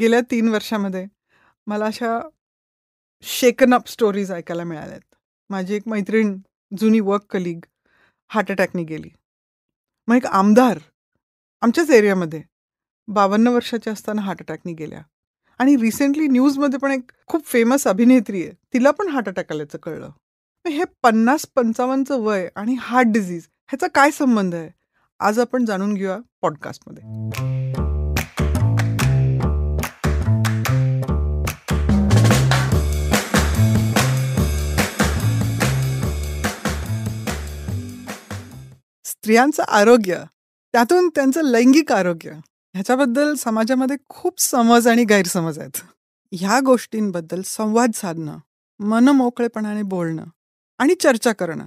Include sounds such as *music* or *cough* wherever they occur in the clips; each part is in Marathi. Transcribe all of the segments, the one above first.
गेल्या तीन वर्षामध्ये मला अशा शेकन अप स्टोरीज ऐकायला मिळाल्यात माझी एक मैत्रीण जुनी वर्क कलिग हार्ट अटॅकने गेली मग एक आमदार आमच्याच एरियामध्ये बावन्न वर्षाच्या असताना हार्ट अटॅकने गेल्या आणि रिसेंटली न्यूजमध्ये पण एक खूप फेमस अभिनेत्री आहे तिला पण हार्ट अटॅक आल्याचं कळलं हे पन्नास पंचावन्नचं वय आणि हार्ट डिझीज ह्याचा काय संबंध आहे आज आपण जाणून घेऊया पॉडकास्टमध्ये स्त्रियांचं आरोग्य त्यातून त्यांचं लैंगिक आरोग्य ह्याच्याबद्दल समाजामध्ये खूप समज आणि गैरसमज आहेत ह्या गोष्टींबद्दल संवाद साधणं मन मोकळेपणाने बोलणं आणि चर्चा करणं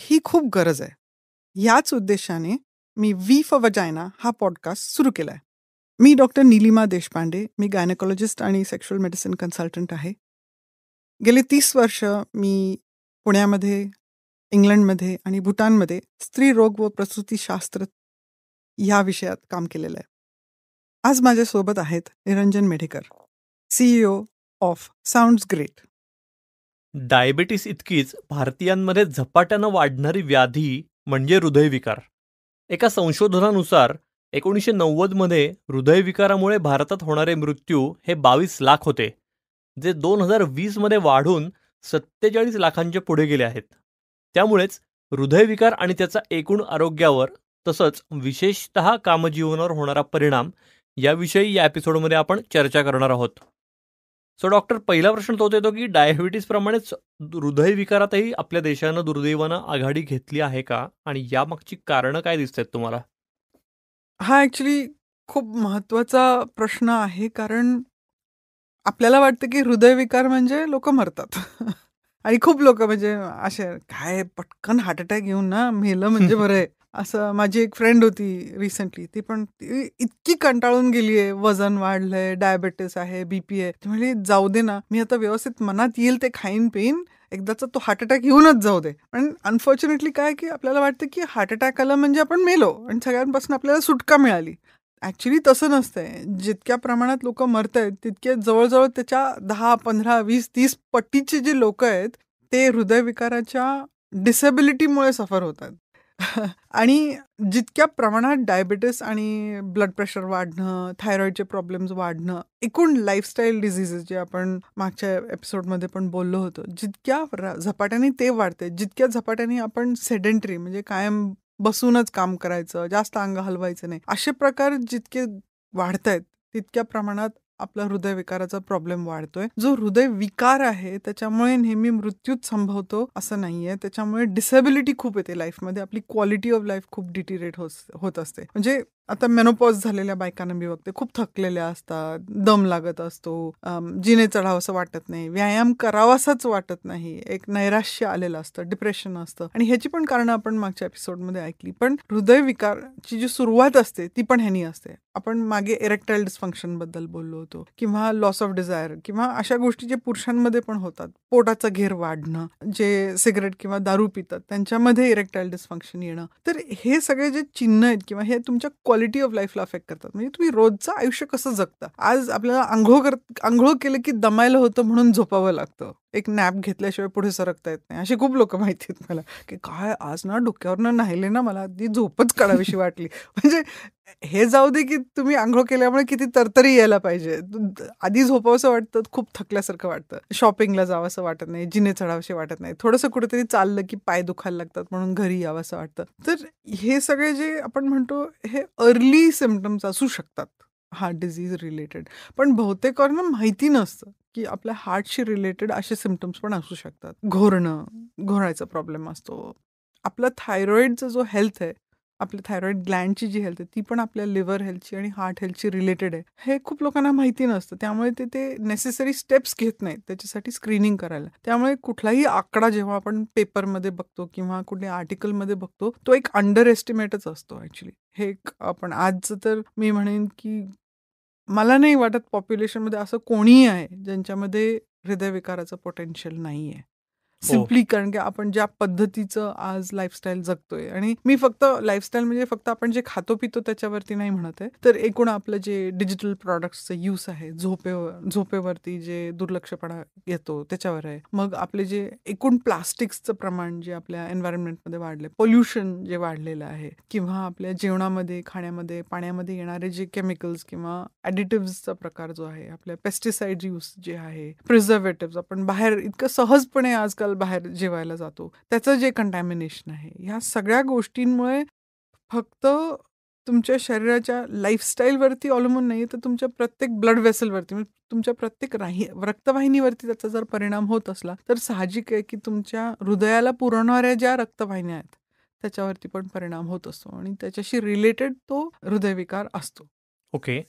ही खूप गरज आहे याच उद्देशाने मी वी फॉर वजायना हा पॉडकास्ट सुरू केला आहे मी डॉक्टर नीलिमा देशपांडे मी गायनेकॉलॉजिस्ट आणि सेक्शुअल मेडिसिन कन्सल्टंट आहे गेले तीस वर्ष मी पुण्यामध्ये इंग्लंडमध्ये आणि भूटानमध्ये स्त्री रोग व प्रसूतीशास्त्र या विषयात काम केलेलं आहे आज माझ्यासोबत आहेत Niranjan Medhekar CEO of sound great diabetes इतकीच भारतीयांमध्ये झपाट्यानं वाढणारी व्याधी म्हणजे हृदयविकार एका संशोधनानुसार एकोणीसशे नव्वदमध्ये हृदयविकारामुळे भारतात होणारे मृत्यू हे बावीस लाख होते जे दोन हजार वीसमध्ये वाढून सत्तेचाळीस लाखांच्या पुढे गेले आहेत त्यामुळेच हृदयविकार आणि त्याचा एकूण आरोग्यावर तसंच विशेषत कामजीवनावर होणारा परिणाम याविषयी या एपिसोडमध्ये आपण चर्चा करणार आहोत सो डॉक्टर पहिला प्रश्न तोच येतो की डायबिटीसप्रमाणेच हृदयविकारातही आपल्या देशानं दुर्दैवानं आघाडी घेतली आहे का आणि यामागची कारणं काय दिसत आहेत तुम्हाला हा ॲक्च्युली खूप महत्त्वाचा प्रश्न आहे कारण आपल्याला वाटतं की हृदयविकार म्हणजे लोक मरतात आणि खूप लोक म्हणजे असे काय पटकन हार्ट अटॅक येऊन ना मेलं म्हणजे बरं आहे *laughs* असं माझी एक फ्रेंड होती रिसेंटली ती पण इतकी कंटाळून गेली आहे वजन वाढलंय डायबेटीस आहे बीपी आहे ती म्हणजे जाऊ दे ना मी आता व्यवस्थित मनात येईल ते खाईन पिईन एकदाच तो हार्ट अटॅक येऊनच जाऊ दे पण अनफॉर्च्युनेटली काय की आपल्याला वाटतं की हार्ट अटॅक आला म्हणजे आपण मेलो आणि सगळ्यांपासून आपल्याला सुटका मिळाली ऍक्च्युली तसं नसतंय जितक्या प्रमाणात लोक मरत आहेत तितके जवळजवळ त्याच्या दहा पंधरा वीस तीस पट्टीचे जे लोक आहेत ते हृदयविकाराच्या डिसेबिलिटीमुळे सफर होतात *laughs* आणि जितक्या प्रमाणात डायबिटीस आणि ब्लड प्रेशर वाढणं थायरॉईडचे प्रॉब्लेम्स वाढणं एकूण लाईफस्टाईल डिझिजेस जे आपण मागच्या एपिसोडमध्ये पण बोललो होतो जितक्या झपाट्याने ते वाढते जितक्या झपाट्याने आपण सेडेंटरी म्हणजे कायम बसूनच काम करायचं जास्त अंग हलवायचं नाही असे प्रकार जितके वाढत आहेत तितक्या प्रमाणात आपला हृदयविकाराचा प्रॉब्लेम वाढतोय जो हृदय विकार आहे त्याच्यामुळे नेहमी मृत्यूच संभवतो असं नाहीये त्याच्यामुळे डिसेबिलिटी खूप येते लाईफमध्ये आपली क्वालिटी ऑफ लाईफ खूप डिटिरेट होत असते म्हणजे आता मेनोपॉज झालेल्या बायकांना मी बघते खूप थकलेल्या असतात दम लागत असतो जिने असं वाटत नाही व्यायाम करावासाच वाटत नाही एक नैराश्य आलेलं असतं डिप्रेशन असतं आणि ह्याची पण कारणं आपण मागच्या एपिसोडमध्ये ऐकली पण हृदय जी सुरुवात असते ती पण ह्यानी असते आपण मागे इरेक्टाईल डिस्फंक्शन बद्दल बोललो होतो किंवा लॉस ऑफ डिझायर किंवा अशा गोष्टी जे पुरुषांमध्ये पण होतात पोटाचा घेर वाढणं जे सिगरेट किंवा दारू पितात त्यांच्यामध्ये इरेक्टाईल डिस्फंक्शन येणं तर हे सगळे जे चिन्ह आहेत किंवा हे तुमच्या क्वालिटी ऑफ लाईफला अफेक्ट करतात म्हणजे तुम्ही रोजचं आयुष्य कसं जगता आज आपल्याला आंघोळ कर आंघोळ केलं की दमायला होतं म्हणून झोपावं लागतं एक नॅप घेतल्याशिवाय पुढे सरकता येत नाही अशी खूप लोक माहिती आहेत मला की काय आज ना डोक्यावर नाहीले ना मला ती झोपच काढावीशी वाटली *laughs* म्हणजे हे जाऊ दे की तुम्ही आंघोळ केल्यामुळे किती तरतरी यायला पाहिजे आधी झोपावंसं वाटतं खूप थकल्यासारखं वाटतं शॉपिंगला असं वाटत नाही जिने चढावसे वाटत नाही थोडंसं कुठेतरी चाललं की पाय दुखायला लागतात म्हणून घरी यावं असं वाटतं तर हे सगळे जे आपण म्हणतो हे अर्ली सिमटम्स असू शकतात हार्ट डिझीज रिलेटेड पण बहुतेक बहुतेकांना माहिती नसतं की आपल्या हार्टशी रिलेटेड असे सिमटम्स पण असू शकतात घोरणं घोरायचा प्रॉब्लेम असतो आपला थायरॉईडचा जो हेल्थ आहे आपल्या थायरॉईड ग्लँडची जी हेल्थ आहे ती पण आपल्या लिव्हर हेल्थची आणि हार्ट हेल्थची रिलेटेड आहे हे खूप लोकांना माहिती नसतं त्यामुळे ते ते नेसेसरी स्टेप्स घेत नाहीत त्याच्यासाठी स्क्रीनिंग करायला त्यामुळे कुठलाही आकडा जेव्हा आपण पेपरमध्ये बघतो किंवा कुठल्या आर्टिकलमध्ये बघतो तो एक अंडर एस्टिमेटच असतो ॲक्च्युली हे एक आपण आजचं तर मी म्हणेन की मला नाही वाटत पॉप्युलेशनमध्ये असं कोणीही आहे ज्यांच्यामध्ये हृदयविकाराचं पोटेन्शियल नाही आहे हो. सिम्पली कारण की आपण ज्या पद्धतीचं आज लाईफस्टाईल जगतोय आणि मी फक्त लाईफस्टाईल म्हणजे फक्त आपण जे खातो पितो त्याच्यावरती नाही म्हणत आहे तर एकूण आपलं जे डिजिटल प्रॉडक्टचं यूज आहे झोपेवर झोपेवरती जे दुर्लक्षपणा येतो त्याच्यावर आहे मग आपले जे एकूण प्लास्टिकचं प्रमाण जे आपल्या एन्व्हायरमेंटमध्ये वाढले पोल्युशन जे वाढलेलं आहे किंवा आपल्या जेवणामध्ये खाण्यामध्ये पाण्यामध्ये येणारे जे केमिकल्स किंवा ॲडिटिव्हचा प्रकार जो आहे आपल्या पेस्टिसाइड यूज जे आहे प्रिझर्वेटिव्ह आपण बाहेर इतकं सहजपणे आजकाल हॉस्पिटल बाहेर जेवायला जातो त्याचं जे कंटॅमिनेशन आहे ह्या सगळ्या गोष्टींमुळे फक्त तुमच्या शरीराच्या लाईफस्टाईलवरती अवलंबून नाही तर तुमच्या प्रत्येक ब्लड वेसलवरती म्हणजे तुमच्या प्रत्येक राही रक्तवाहिनीवरती त्याचा जर परिणाम होत असला तर साहजिक आहे की तुमच्या हृदयाला पुरवणाऱ्या ज्या रक्तवाहिन्या आहेत त्याच्यावरती पण परिणाम होत असतो आणि त्याच्याशी रिलेटेड तो हृदयविकार असतो ओके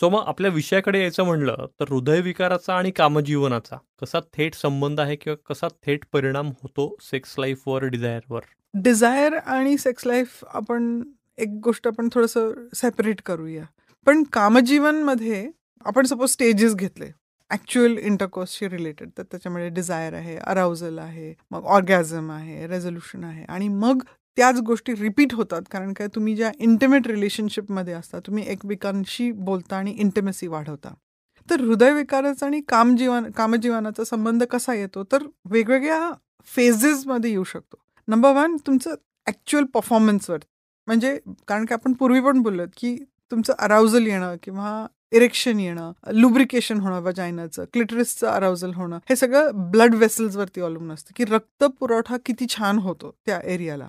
सो मग आपल्या विषयाकडे यायचं म्हणलं तर हृदयविकाराचा आणि कामजीवनाचा कसा थेट संबंध आहे किंवा कसा थेट परिणाम होतो सेक्स लाईफवर डिझायरवर डिझायर आणि सेक्स लाईफ आपण एक गोष्ट आपण थोडंसं सेपरेट करूया पण कामजीवनमध्ये आपण सपोज स्टेजेस घेतले ॲक्च्युअल इंटरकोर्सशी रिलेटेड तर त्याच्यामध्ये डिझायर आहे अराउजल आहे मग ऑर्गॅझम आहे रेझोल्युशन आहे आणि मग त्याच गोष्टी रिपीट होतात कारण काय तुम्ही ज्या इंटिमेट रिलेशनशिपमध्ये असता तुम्ही एकमेकांशी बोलता आणि इंटिमेसी वाढवता तर हृदयविकाराचा आणि कामजीवन कामजीवनाचा संबंध कसा येतो तर वेगवेगळ्या फेजेसमध्ये येऊ शकतो नंबर वन तुमचं ॲक्च्युअल परफॉर्मन्सवर म्हणजे कारण की आपण पूर्वी पण बोललो की तुमचं अराउजल येणं किंवा इरेक्शन येणं लुब्रिकेशन होणं वजायनाचं क्लिटरिसचं अराउजल होणं हे सगळं ब्लड वेसल्सवरती अवलंबून असतं की रक्त पुरवठा किती छान होतो त्या एरियाला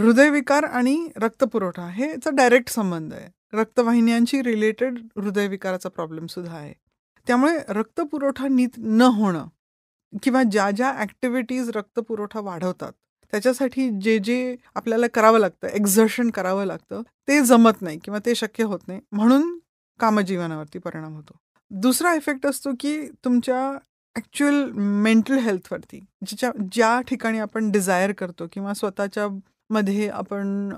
हृदयविकार आणि रक्तपुरवठा हे याचा डायरेक्ट संबंध आहे रक्तवाहिन्यांशी रिलेटेड हृदयविकाराचा प्रॉब्लेम सुद्धा आहे त्यामुळे रक्तपुरवठा नीट न होणं किंवा ज्या ज्या ॲक्टिव्हिटीज रक्तपुरवठा वाढवतात त्याच्यासाठी जे जे आपल्याला करावं लागतं एक्झर्शन करावं लागतं ते जमत नाही किंवा ते शक्य होत नाही म्हणून कामजीवनावरती परिणाम होतो दुसरा इफेक्ट असतो की तुमच्या ॲक्च्युअल मेंटल हेल्थवरती ज्याच्या ज्या ठिकाणी आपण डिझायर करतो किंवा स्वतःच्या मध्ये आपण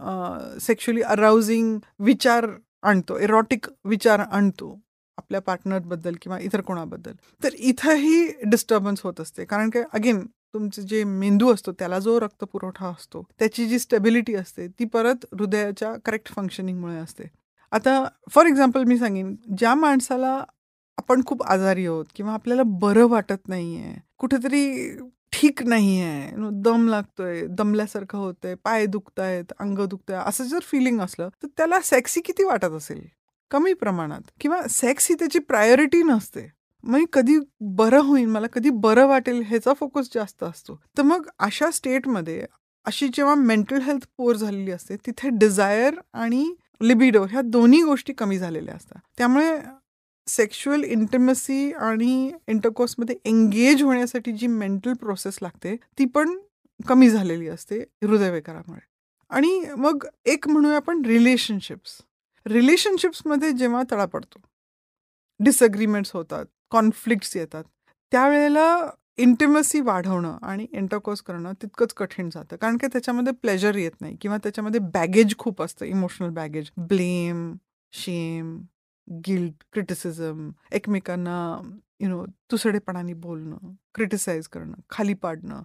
सेक्शुअली अराउजिंग विचार आणतो एरॉटिक विचार आणतो आपल्या पार्टनरबद्दल किंवा इतर कोणाबद्दल तर इथंही डिस्टर्बन्स होत असते कारण की अगेन तुमचे जे मेंदू असतो त्याला जो रक्त पुरवठा असतो त्याची जी स्टेबिलिटी असते ती परत हृदयाच्या करेक्ट फंक्शनिंगमुळे असते आता फॉर एक्झाम्पल मी सांगेन ज्या माणसाला आपण खूप आजारी आहोत किंवा आपल्याला बरं वाटत नाही आहे कुठेतरी ठीक नाही आहे दम लागतोय दमल्यासारखं होतंय पाय दुखतायत अंग आहे असं जर फिलिंग असलं तर त्याला सेक्सी किती वाटत असेल कमी प्रमाणात किंवा सेक्स ही त्याची प्रायोरिटी नसते मग कधी बरं होईल मला कधी बरं वाटेल ह्याचा फोकस जास्त असतो तर मग अशा स्टेटमध्ये अशी जेव्हा मेंटल हेल्थ पोअर झालेली असते तिथे डिझायर आणि लिबिडो ह्या दोन्ही गोष्टी कमी झालेल्या असतात त्यामुळे सेक्शुअल इंटिमसी आणि इंटरकोर्समध्ये एंगेज होण्यासाठी जी मेंटल प्रोसेस लागते ती पण कमी झालेली असते हृदयविकारामुळे आणि मग एक म्हणूया आपण रिलेशनशिप्स रिलेशनशिप्समध्ये जेव्हा तळा पडतो डिसअग्रीमेंट्स होतात कॉन्फ्लिक्ट्स येतात त्यावेळेला इंटिमसी वाढवणं आणि इंटरकोर्स करणं तितकंच कठीण जातं कारण की त्याच्यामध्ये प्लेजर येत नाही किंवा त्याच्यामध्ये बॅगेज खूप असतं emotional baggage blame shame guilt, criticism, एकमेकांना यु नो तुसडेपणाने बोलणं, क्रिटिसाइज करणं, खाली पाडणं,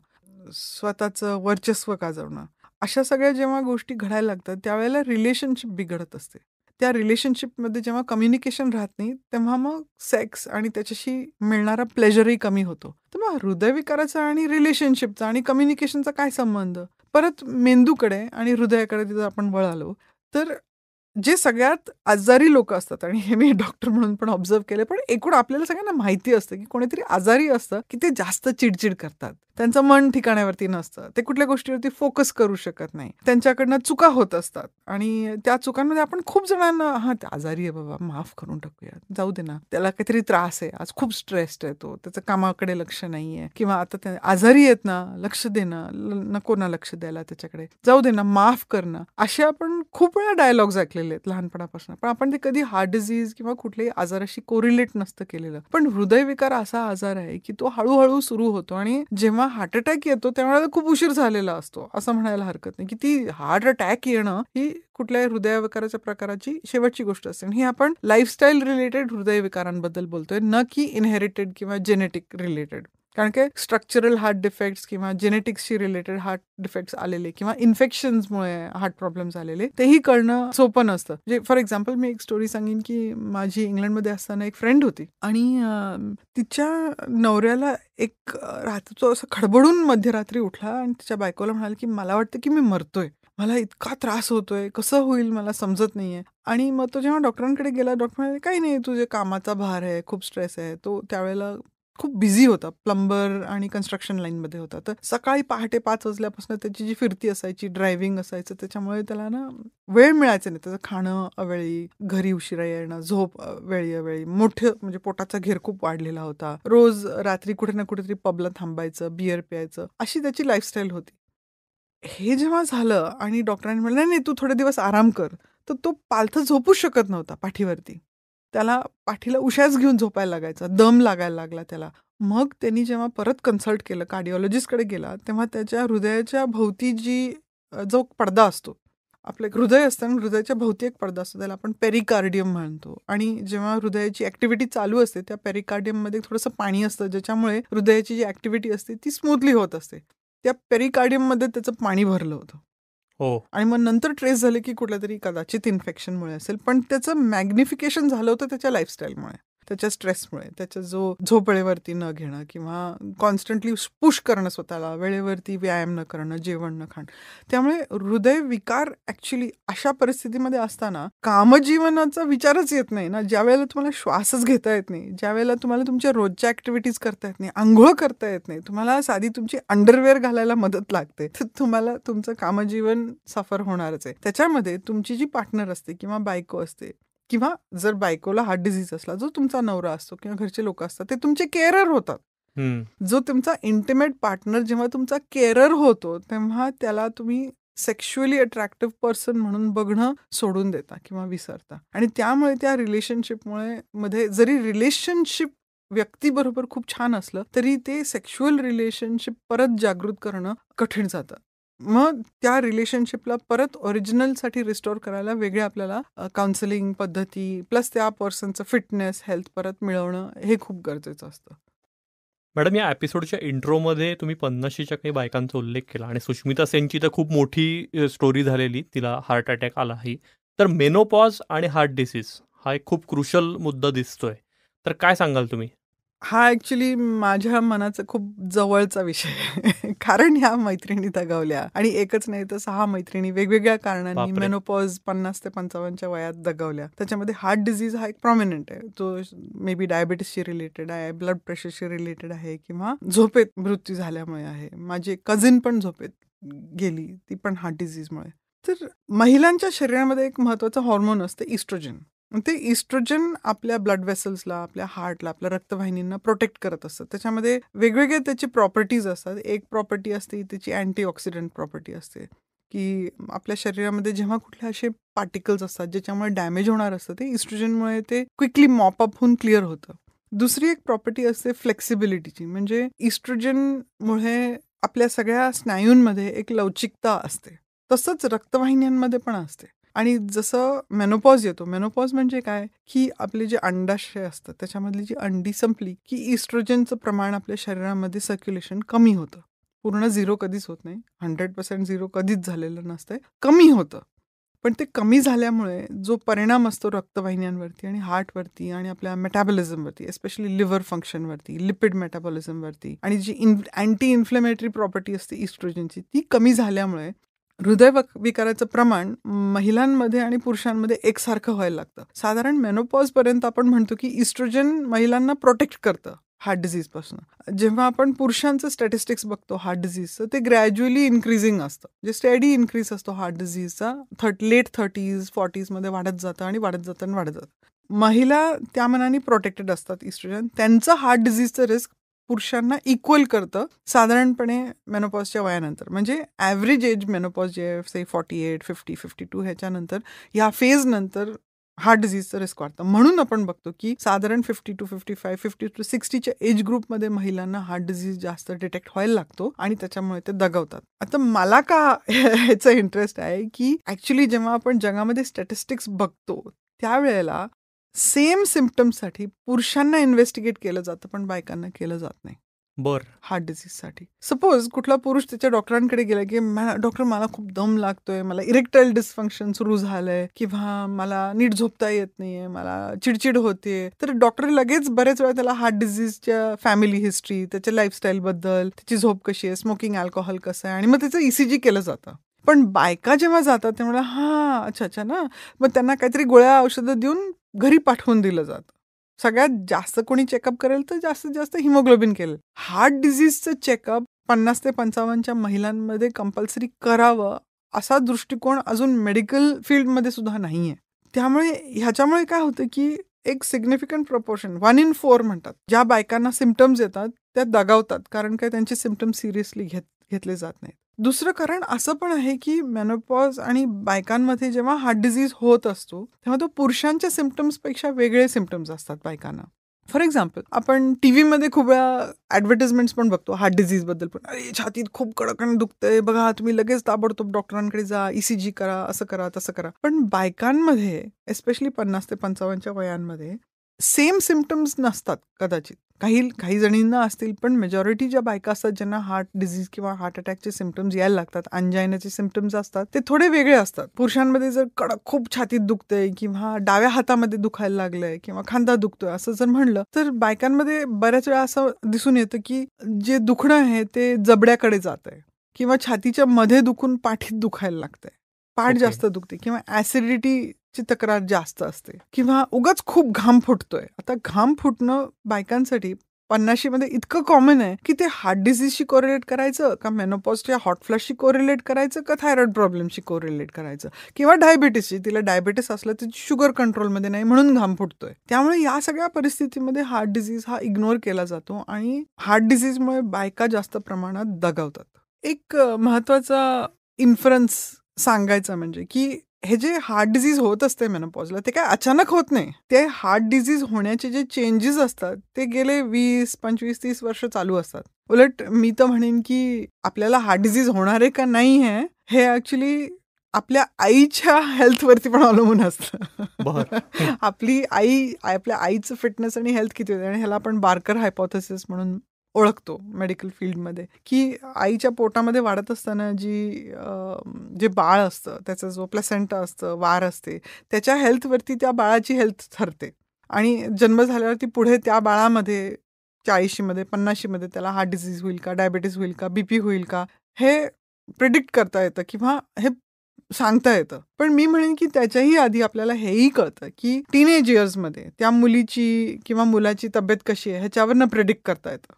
स्वतःचं वर्चस्व गाजवणं, अशा सगळ्या जेव्हा गोष्टी घडायला लागतात त्यावेळेला रिलेशनशिप बिघडत असते. त्या रिलेशनशिपमध्ये जेव्हा कम्युनिकेशन राहत नाही, तेव्हा मग सेक्स आणि त्याच्याशी मिळणारा प्लेजरही कमी होतो. तर मग हृदयविकाराचा आणि रिलेशनशिपचा आणि कम्युनिकेशनचा काय संबंध? परत मेंदूकडे आणि हृदयाकडे जर आपण वळालो तर जे सगळ्यात आजारी लोक असतात आणि हे मी डॉक्टर म्हणून पण ऑब्झर्व केले पण एकूण आपल्याला सगळ्यांना माहिती असतं की कोणीतरी आजारी असतं की ते जास्त चिडचिड करतात त्यांचं मन ठिकाण्यावरती नसतं ते कुठल्या गोष्टीवरती फोकस करू शकत नाही त्यांच्याकडनं चुका होत असतात आणि त्या चुकांमध्ये आपण खूप जणांना हा आजारी आहे बाबा माफ करून टाकूया जाऊ दे ना त्याला काहीतरी त्रास आहे आज खूप स्ट्रेस्ड आहे तो त्याचं कामाकडे लक्ष नाहीये किंवा आता त्या आजारी आहेत ना लक्ष देणं नको ना लक्ष द्यायला त्याच्याकडे जाऊ दे ना माफ करणं असे आपण खूप वेळा डायलॉग ऐकलेले आहेत लहानपणापासून पण आपण ते कधी हार्ट डिझीज किंवा कुठल्याही आजाराशी कोरिलेट नसतं केलेलं पण हृदयविकार असा आजार आहे की तो हळूहळू सुरू होतो आणि जेव्हा जेव्हा हार्ट अटॅक येतो त्यावेळेला खूप उशीर झालेला असतो असं म्हणायला हरकत नाही की ती हार्ट अटॅक येणं ही कुठल्याही हृदयविकाराच्या प्रकाराची शेवटची गोष्ट असते आणि ही आपण लाईफस्टाईल रिलेटेड हृदयविकारांबद्दल बोलतोय न की इनहेरिटेड किंवा जेनेटिक रिलेटेड कारण की स्ट्रक्चरल हार्ट डिफेक्ट्स किंवा जेनेटिक्सशी रिलेटेड हार्ट डिफेक्ट्स आलेले किंवा इन्फेक्शन्समुळे हार्ट प्रॉब्लेम आलेले तेही कळणं सोपं नसतं म्हणजे फॉर एक्झाम्पल मी एक स्टोरी सांगेन की माझी इंग्लंडमध्ये असताना एक फ्रेंड होती आणि तिच्या नवऱ्याला एक रात्रीचं असं खडबडून मध्यरात्री उठला आणि तिच्या बायकोला म्हणाले की मला वाटतं की मी मरतोय मला इतका त्रास होतोय कसं होईल मला समजत नाहीये आणि मग तो जेव्हा डॉक्टरांकडे गेला डॉक्टर म्हणाले काही नाही तुझे कामाचा भार आहे खूप स्ट्रेस आहे तो त्यावेळेला खूप बिझी होता प्लंबर आणि कन्स्ट्रक्शन लाईनमध्ये होता तर सकाळी पहाटे पाच वाजल्यापासून त्याची जी फिरती असायची ड्रायव्हिंग असायचं त्याच्यामुळे त्याला ना वेळ मिळायचा नाही त्याचं खाणं अवेळी घरी उशिरा येणं झोप वेळी अवेळी मोठं म्हणजे पोटाचा घेर खूप वाढलेला होता रोज रात्री कुठे ना कुठेतरी पबला थांबायचं बियर प्यायचं अशी त्याची लाईफस्टाईल होती हे जेव्हा झालं आणि डॉक्टरांनी म्हटलं नाही तू थोडे दिवस आराम कर तर तो पालथं झोपूच शकत नव्हता पाठीवरती त्याला पाठीला उशाच घेऊन झोपायला लागायचा दम लागायला लागला त्याला मग त्यांनी जेव्हा परत कन्सल्ट केलं कार्डिओलॉजिस्टकडे गेला तेव्हा त्याच्या हृदयाच्या भोवती जी जो पडदा असतो आपलं हृदय आणि हृदयाच्या भोवती एक पडदा असतो त्याला आपण पेरिकार्डियम म्हणतो आणि जेव्हा हृदयाची ऍक्टिव्हिटी चालू असते त्या पेरिकार्डियममध्ये थोडंसं पाणी असतं ज्याच्यामुळे हृदयाची जी ऍक्टिव्हिटी असते ती स्मूथली होत असते त्या पेरिकार्डियममध्ये त्याचं पाणी भरलं होतं हो आणि मग नंतर ट्रेस झाले की कुठल्या तरी कदाचित इन्फेक्शनमुळे असेल पण त्याचं मॅग्निफिकेशन झालं होतं त्याच्या लाईफस्टाईलमुळे त्याच्या स्ट्रेसमुळे त्याच्या जो झोपळेवरती न घेणं किंवा कॉन्स्टंटली पुश करणं स्वतःला वेळेवरती व्यायाम न करणं जेवण न खाणं त्यामुळे हृदय विकार ऍक्च्युली अशा परिस्थितीमध्ये असताना कामजीवनाचा विचारच येत नाही ना ज्या वेळेला तुम्हाला श्वासच घेता येत नाही ज्या वेळेला तुम्हाला तुमच्या रोजच्या ऍक्टिव्हिटीज करता येत नाही आंघोळ करता येत नाही तुम्हाला साधी तुमची अंडरवेअर घालायला मदत लागते तर तुम्हाला तुमचं कामजीवन सफर होणारच आहे त्याच्यामध्ये तुमची जी पार्टनर असते किंवा बायको असते किंवा जर बायकोला हार्ट डिझीज असला जो तुमचा नवरा असतो किंवा घरचे लोक असतात ते तुमचे केअरर होतात जो तुमचा इंटिमेट पार्टनर जेव्हा तुमचा केअरर होतो तेव्हा त्याला तुम्ही सेक्शुअली अट्रॅक्टिव्ह पर्सन म्हणून बघणं सोडून देता किंवा विसरता आणि त्यामुळे त्या रिलेशनशिपमुळे मध्ये जरी रिलेशनशिप व्यक्तीबरोबर खूप छान असलं तरी ते सेक्शुअल रिलेशनशिप परत जागृत करणं कठीण जातं मग त्या रिलेशनशिपला परत ओरिजिनलसाठी रिस्टोर करायला वेगळे आपल्याला काउन्सिलिंग पद्धती प्लस त्या पर्सनचं फिटनेस हेल्थ परत मिळवणं हे खूप गरजेचं असतं मॅडम या एपिसोडच्या इंट्रोमध्ये तुम्ही पन्नाशीच्या काही बायकांचा उल्लेख केला आणि सुष्मिता सेनची तर खूप मोठी स्टोरी झालेली तिला हार्ट अटॅक आला ही तर मेनोपॉज आणि हार्ट डिसीज हा एक खूप क्रुशल मुद्दा दिसतोय तर काय सांगाल तुम्ही हा ऍक्च्युली माझ्या मनाचा खूप जवळचा विषय *laughs* कारण ह्या मैत्रिणी दगावल्या आणि एकच नाही तर सहा मैत्रिणी वेगवेगळ्या कारणांनी मेनोपॉज पन्नास ते पंचावन्नच्या वयात दगावल्या त्याच्यामध्ये हार्ट डिझीज हा एक प्रॉमिनंट आहे तो मे बी डायबिटीसशी रिलेटेड आहे ब्लड प्रेशरशी रिलेटेड आहे किंवा झोपेत मृत्यू झाल्यामुळे आहे माझी कझिन पण झोपेत गेली ती पण हार्ट डिझीजमुळे तर महिलांच्या शरीरामध्ये एक महत्वाचा हॉर्मोन असते इस्ट्रोजन ते इस्ट्रोजन आपल्या ब्लड वेसल्सला आपल्या हार्टला आपल्या रक्तवाहिनींना प्रोटेक्ट करत असतात त्याच्यामध्ये वेगवेगळे त्याची प्रॉपर्टीज असतात एक प्रॉपर्टी असते त्याची अँटीऑक्सिडंट प्रॉपर्टी असते की आपल्या शरीरामध्ये जेव्हा कुठले असे पार्टिकल्स असतात ज्याच्यामुळे डॅमेज होणार असतं ते इस्ट्रोजनमुळे ते क्विकली मॉपअप होऊन क्लिअर होतं दुसरी एक प्रॉपर्टी असते फ्लेक्सिबिलिटीची म्हणजे इस्ट्रोजनमुळे आपल्या सगळ्या स्नायूंमध्ये एक लवचिकता असते तसंच रक्तवाहिन्यांमध्ये पण असते आणि जसं मेनोपॉज येतो मेनोपॉज म्हणजे काय की आपले जे अंडाशय असतात त्याच्यामधली जी अंडी संपली की इस्ट्रोजनचं प्रमाण आपल्या शरीरामध्ये सर्क्युलेशन कमी होतं पूर्ण झिरो कधीच होत नाही हंड्रेड पर्सेंट झिरो कधीच झालेलं नसतंय कमी होतं पण ते कमी झाल्यामुळे जो परिणाम असतो रक्तवाहिन्यांवरती आणि हार्टवरती आणि आपल्या मेटाबॉलिझमवरती एस्पेशली लिव्हर फंक्शनवरती लिपिड मेटाबॉलिझमवरती आणि जी इन अँटी इन्फ्लेमेटरी प्रॉपर्टी असते इस्ट्रोजनची ती कमी झाल्यामुळे हृदय विकाराचं प्रमाण महिलांमध्ये आणि पुरुषांमध्ये एकसारखं व्हायला लागतं साधारण मेनोपॉज पर्यंत आपण म्हणतो की इस्ट्रोजन महिलांना प्रोटेक्ट करतं हार्ट डिझीजपासून जेव्हा आपण पुरुषांचं स्टॅटिस्टिक्स बघतो हार्ट डिझीजचं ते ग्रॅज्युअली इन्क्रीजिंग असतं जे स्टडी इन्क्रीज असतो हार्ट डिझीजचा थर्ट लेट थर्टीज फॉर्टीजमध्ये वाढत जातं आणि वाढत जातं आणि वाढत जातं महिला त्या मनाने प्रोटेक्टेड असतात इस्ट्रोजन त्यांचं हार्ट डिझीजचं रिस्क पुरुषांना इक्वल करतं साधारणपणे मेनोपॉजच्या वयानंतर म्हणजे ॲव्हरेज एज मेनोपॉज जे आहे say forty eight fifty fifty two ह्याच्यानंतर ह्या फेजनंतर हार्ट डिझीजचं रिस्क वाढतं म्हणून आपण बघतो की साधारण fifty two fifty five fifty two सिक्स्टीच्या एज ग्रुपमध्ये महिलांना हार्ट डिझीज जास्त डिटेक्ट व्हायला लागतो आणि त्याच्यामुळे ते दगवतात आता मला का ह्याचा इंटरेस्ट आहे की ऍक्च्युली जेव्हा आपण जगामध्ये स्टॅटिस्टिक्स बघतो त्यावेळेला सेम सिमटम्ससाठी पुरुषांना इन्व्हेस्टिगेट केलं जातं पण बायकांना केलं जात नाही बर हार्ट डिसीजसाठी सपोज कुठला पुरुष त्याच्या डॉक्टरांकडे गेला की डॉक्टर मला खूप दम लागतोय मला इरेक्टाईल डिस्फंक्शन सुरू झालंय किंवा मला नीट झोपता येत नाहीये मला चिडचिड होते तर डॉक्टर लगेच बरेच वेळा त्याला हार्ट डिसीजच्या फॅमिली हिस्ट्री त्याच्या लाईफस्टाईल बद्दल त्याची झोप कशी आहे स्मोकिंग अल्कोहोल कसं आहे आणि मग त्याचं ईसीजी केलं जातं पण बायका जेव्हा जातात तेव्हा हा अच्छा अच्छा ना मग त्यांना काहीतरी गोळ्या औषधं देऊन घरी पाठवून दिलं जात सगळ्यात जास्त कोणी चेकअप करेल तर जास्तीत जास्त हिमोग्लोबिन केलं हार्ट डिझीजचं चेकअप पन्नास ते पंचावन्नच्या महिलांमध्ये कंपल्सरी करावं असा दृष्टिकोन अजून मेडिकल फील्डमध्ये सुद्धा नाही आहे त्यामुळे ह्याच्यामुळे काय होतं की एक significant proportion one in four म्हणतात ज्या बायकांना सिमटम्स येतात त्या दगावतात कारण काय त्यांचे सिमटम्स सिरियसली घेत घेतले जात नाहीत दुसरं कारण असं पण आहे की मेनोपॉज आणि बायकांमध्ये जेव्हा हार्ट डिझीज होत असतो तेव्हा तो पुरुषांच्या सिमटम्सपेक्षा वेगळे सिमटम्स असतात बायकांना फॉर एक्झाम्पल आपण टी व्हीमध्ये खूप वेळा ॲडव्हर्टिजमेंट्स पण बघतो हार्ट डिझीजबद्दल पण अरे छातीत खूप कडकण दुखतंय बघा तुम्ही लगेच ताबडतोब डॉक्टरांकडे जा ईसीजी e करा असं करा तसं करा पण बायकांमध्ये एस्पेशली पन्नास ते पंचावन्नच्या वयांमध्ये सेम सिमटम्स नसतात कदाचित काही काही जणींना असतील पण मेजॉरिटी ज्या बायका असतात ज्यांना हार्ट डिझीज किंवा हार्ट अटॅकचे सिमटम्स यायला लागतात अंजायनाचे सिमटम्स असतात ते थोडे वेगळे असतात पुरुषांमध्ये जर कडक खूप छातीत दुखतंय किंवा डाव्या हातामध्ये दुखायला लागलंय किंवा खांदा दुखतोय असं जर म्हणलं तर बायकांमध्ये बऱ्याच वेळा असं दिसून येतं की जे दुखणं आहे ते जबड्याकडे जात आहे किंवा छातीच्या मध्ये दुखून पाठीत दुखायला लागतंय पाठ जास्त दुखते किंवा ऍसिडिटीची तक्रार जास्त असते किंवा उगाच खूप घाम फुटतोय आता घाम फुटणं बायकांसाठी पन्नाशी मध्ये इतकं कॉमन आहे की ते हार्ट डिझीजशी कोरिलेट करायचं का मेनोपॉजच्या हॉट फ्लॅशशी कोरिलेट करायचं का थायरॉइड प्रॉब्लेमशी कोरिलेट करायचं किंवा डायबिटीसशी तिला डायबिटीस असलं तर शुगर कंट्रोलमध्ये नाही म्हणून घाम फुटतोय त्यामुळे या सगळ्या परिस्थितीमध्ये हार्ट डिझीज हा इग्नोर केला जातो आणि हार्ट डिझीजमुळे बायका जास्त प्रमाणात दगावतात एक महत्वाचा इन्फ्लुअन्स सांगायचं म्हणजे की हे जे हार्ट डिझीज होत असते मेनोपॉजला ते काय अचानक होत नाही ते हार्ट डिझीज होण्याचे जे चेंजेस असतात ते गेले वीस पंचवीस तीस वर्ष चालू असतात उलट मी तर म्हणेन की आपल्याला हार्ट डिझीज होणार आहे का नाही आहे हे ऍक्च्युली आपल्या आईच्या हेल्थवरती पण अवलंबून असतं *laughs* आपली आई आपल्या आईचं फिटनेस आणि हेल्थ किती होते आणि ह्याला आपण बारकर हायपोथेसिस म्हणून ओळखतो मेडिकल फील्डमध्ये की आईच्या पोटामध्ये वाढत असताना जी जे बाळ असतं त्याचा जो प्लेसेंटा असतं वार असते त्याच्या हेल्थवरती त्या बाळाची हेल्थ ठरते आणि जन्म झाल्यावरती पुढे त्या बाळामध्ये चाळीशीमध्ये पन्नाशीमध्ये त्याला हार्ट डिझीज होईल का डायबेटीज होईल का बीपी होईल का हे प्रिडिक्ट करता येतं किंवा हे सांगता येतं पण मी म्हणेन की त्याच्याही आधी आपल्याला हेही कळतं की टीनेज इयर्समध्ये त्या मुलीची किंवा मुलाची तब्येत कशी आहे ह्याच्यावरनं प्रिडिक्ट करता येतं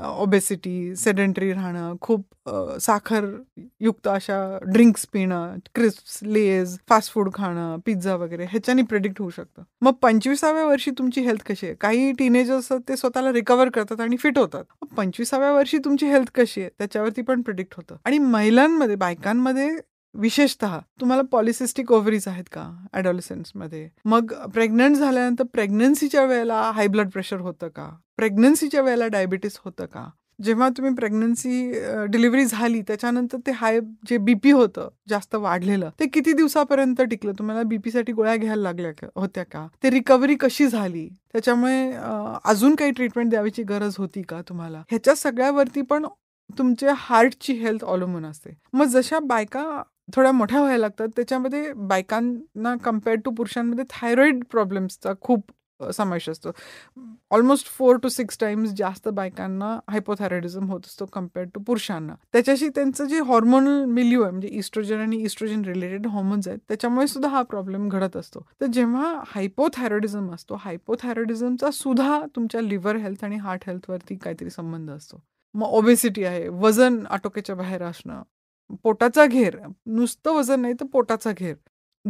ओबेसिटी सेडेंटरी राहणं खूप साखर युक्त अशा ड्रिंक्स पिणं क्रिस्प्स लेज फास्ट फूड खाणं पिझ्झा वगैरे ह्याच्यानी प्रेडिक्ट होऊ शकतं मग पंचवीसाव्या वर्षी तुमची हेल्थ कशी आहे काही टीनेजर्स ते स्वतःला रिकवर करतात आणि फिट होतात पंचवीसाव्या वर्षी तुमची हेल्थ कशी आहे त्याच्यावरती पण प्रिडिक्ट होतं आणि महिलांमध्ये बायकांमध्ये विशेषतः तुम्हाला पॉलिसिस्टिक ओव्हरीज आहेत का ॲडॉलसन्समध्ये मग प्रेग्नंट झाल्यानंतर प्रेग्नन्सीच्या वेळेला हाय ब्लड प्रेशर होतं का प्रेग्नन्सीच्या वेळेला डायबिटीस होतं का जेव्हा तुम्ही प्रेग्नन्सी डिलिव्हरी झाली त्याच्यानंतर ते हाय जे बीपी होतं जास्त वाढलेलं ते किती दिवसापर्यंत टिकलं तुम्हाला बीपीसाठी गोळ्या घ्यायला लागल्या होत्या का ते रिकव्हरी कशी झाली त्याच्यामुळे अजून काही ट्रीटमेंट द्यावीची गरज होती का तुम्हाला ह्याच्या सगळ्यावरती पण तुमच्या हार्टची हेल्थ अवलंबून असते मग जशा बायका थोड्या मोठ्या व्हायला लागतात त्याच्यामध्ये बायकांना कम्पेअर्ड टू पुरुषांमध्ये थायरॉईड प्रॉब्लेम्सचा खूप समावेश असतो almost four to six times जास्त बायकांना हायपोथायरॉइडिझम होत असतो कम्पेअर्ड टू पुरुषांना त्याच्याशी त्यांचं जे हॉर्मोनल मिल्यू आहे म्हणजे इस्ट्रोजन आणि इस्ट्रोजन रिलेटेड हॉर्मोन्स आहेत त्याच्यामुळे सुद्धा हा प्रॉब्लेम घडत असतो तर जेव्हा हायपोथायरॉइडिझम असतो हायपोथायरॉइडिझमचा सुद्धा तुमच्या लिव्हर हेल्थ आणि हार्ट हेल्थवरती काहीतरी संबंध असतो मग ओबेसिटी आहे वजन आटोक्याच्या बाहेर असणं पोटाचा घेर नुसतं वजन नाही तर पोटाचा घेर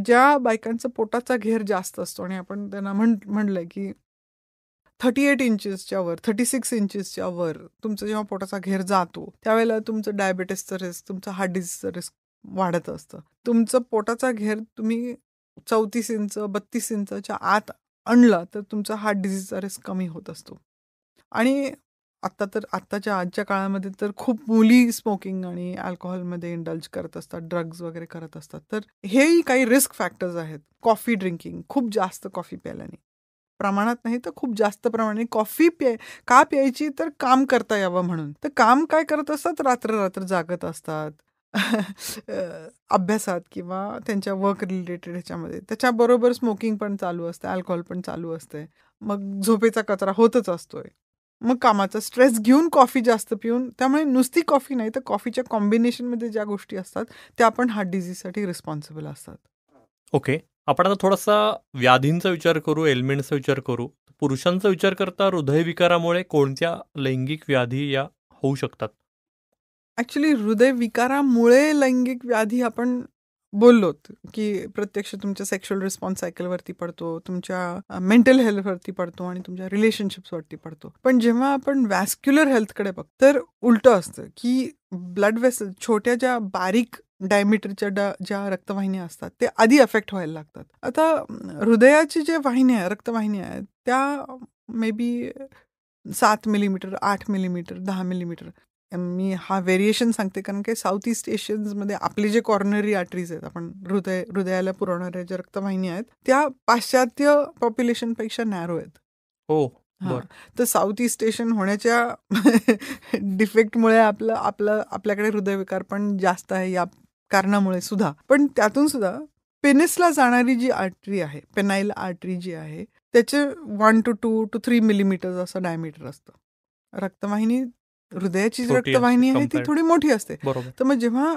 ज्या बायकांचा पोटाचा घेर जास्त असतो आणि आपण त्यांना म्हण म्हणलंय की थर्टी एट इंचेसच्या वर थर्टी सिक्स इंचेसच्या वर तुमचा जेव्हा पोटाचा घेर जातो त्यावेळेला तुमचं डायबेटीसचं रिस्क तुमचं हार्ट डिसीजचं रिस्क वाढत असतं तुमचं पोटाचा घेर तुम्ही चौतीस इंच बत्तीस इंचच्या आत आणला तर तुमचा हार्ट डिसीजचा रिस्क कमी होत असतो आणि आत्ता तर आत्ताच्या आजच्या काळामध्ये तर खूप मुली स्मोकिंग आणि अल्कोहोलमध्ये इंडल्ज करत असतात ड्रग्ज वगैरे करत असतात तर हेही काही रिस्क फॅक्टर्स आहेत कॉफी ड्रिंकिंग खूप जास्त कॉफी प्यायल्याने प्रमाणात नाही तर खूप जास्त प्रमाणे कॉफी प्याय का प्यायची तर काम करता यावं म्हणून तर काम काय करत असतात रात्र रात्र जागत असतात अभ्यासात किंवा त्यांच्या वर्क रिलेटेड ह्याच्यामध्ये त्याच्याबरोबर स्मोकिंग पण चालू असतं अल्कोहोल पण चालू असते मग झोपेचा कचरा होतच असतोय मग कामाचा स्ट्रेस घेऊन कॉफी जास्त पिऊन त्यामुळे नुसती कॉफी नाही तर कॉफीच्या कॉम्बिनेशनमध्ये ज्या गोष्टी असतात त्या पण हार्ट डिझीजसाठी रिस्पॉन्सिबल असतात ओके आपण आता थोडासा व्याधींचा विचार करू एलिमेंटचा विचार करू पुरुषांचा विचार करता हृदयविकारामुळे कोणत्या लैंगिक व्याधी या होऊ शकतात ॲक्च्युली हृदयविकारामुळे लैंगिक व्याधी आपण बोललोत की प्रत्यक्ष तुमच्या सेक्शुअल रिस्पॉन्स सायकलवरती पडतो तुमच्या मेंटल हेल्थवरती पडतो आणि तुमच्या रिलेशनशिप्सवरती पडतो पण जेव्हा आपण व्हॅस्क्युलर हेल्थकडे बघ तर उलटं असतं की ब्लड वेसल छोट्या ज्या बारीक डायमीटरच्या डा ज्या रक्तवाहिन्या असतात ते आधी अफेक्ट व्हायला लागतात आता हृदयाची जे वाहिन्या रक्तवाहिन्या आहेत त्या मे बी सात मिलीमीटर आठ मिलीमीटर दहा मिलीमीटर मी हा व्हेरिएशन सांगते कारण की साऊथ ईस्ट एशियन्समध्ये आपले जे कॉर्नरी आर्टरीज आहेत आपण हृदय हृदयाला पुरवणाऱ्या ज्या रक्तवाहिनी आहेत त्या पाश्चात्य पॉप्युलेशनपेक्षा नॅरो आहेत हो तर साऊथ ईस्ट एशियन होण्याच्या डिफेक्टमुळे *laughs* आपलं आपलं आपल्याकडे हृदयविकार पण जास्त आहे या कारणामुळे सुद्धा पण त्यातून सुद्धा पेनिसला जाणारी जी आर्टरी आहे पेनाईल आर्टरी जी आहे त्याचे one two two two three millimetre असं डायमीटर असतं रक्तवाहिनी हृदयाची जी रक्तवाहिनी आहे ती थोडी मोठी असते तर मग जेव्हा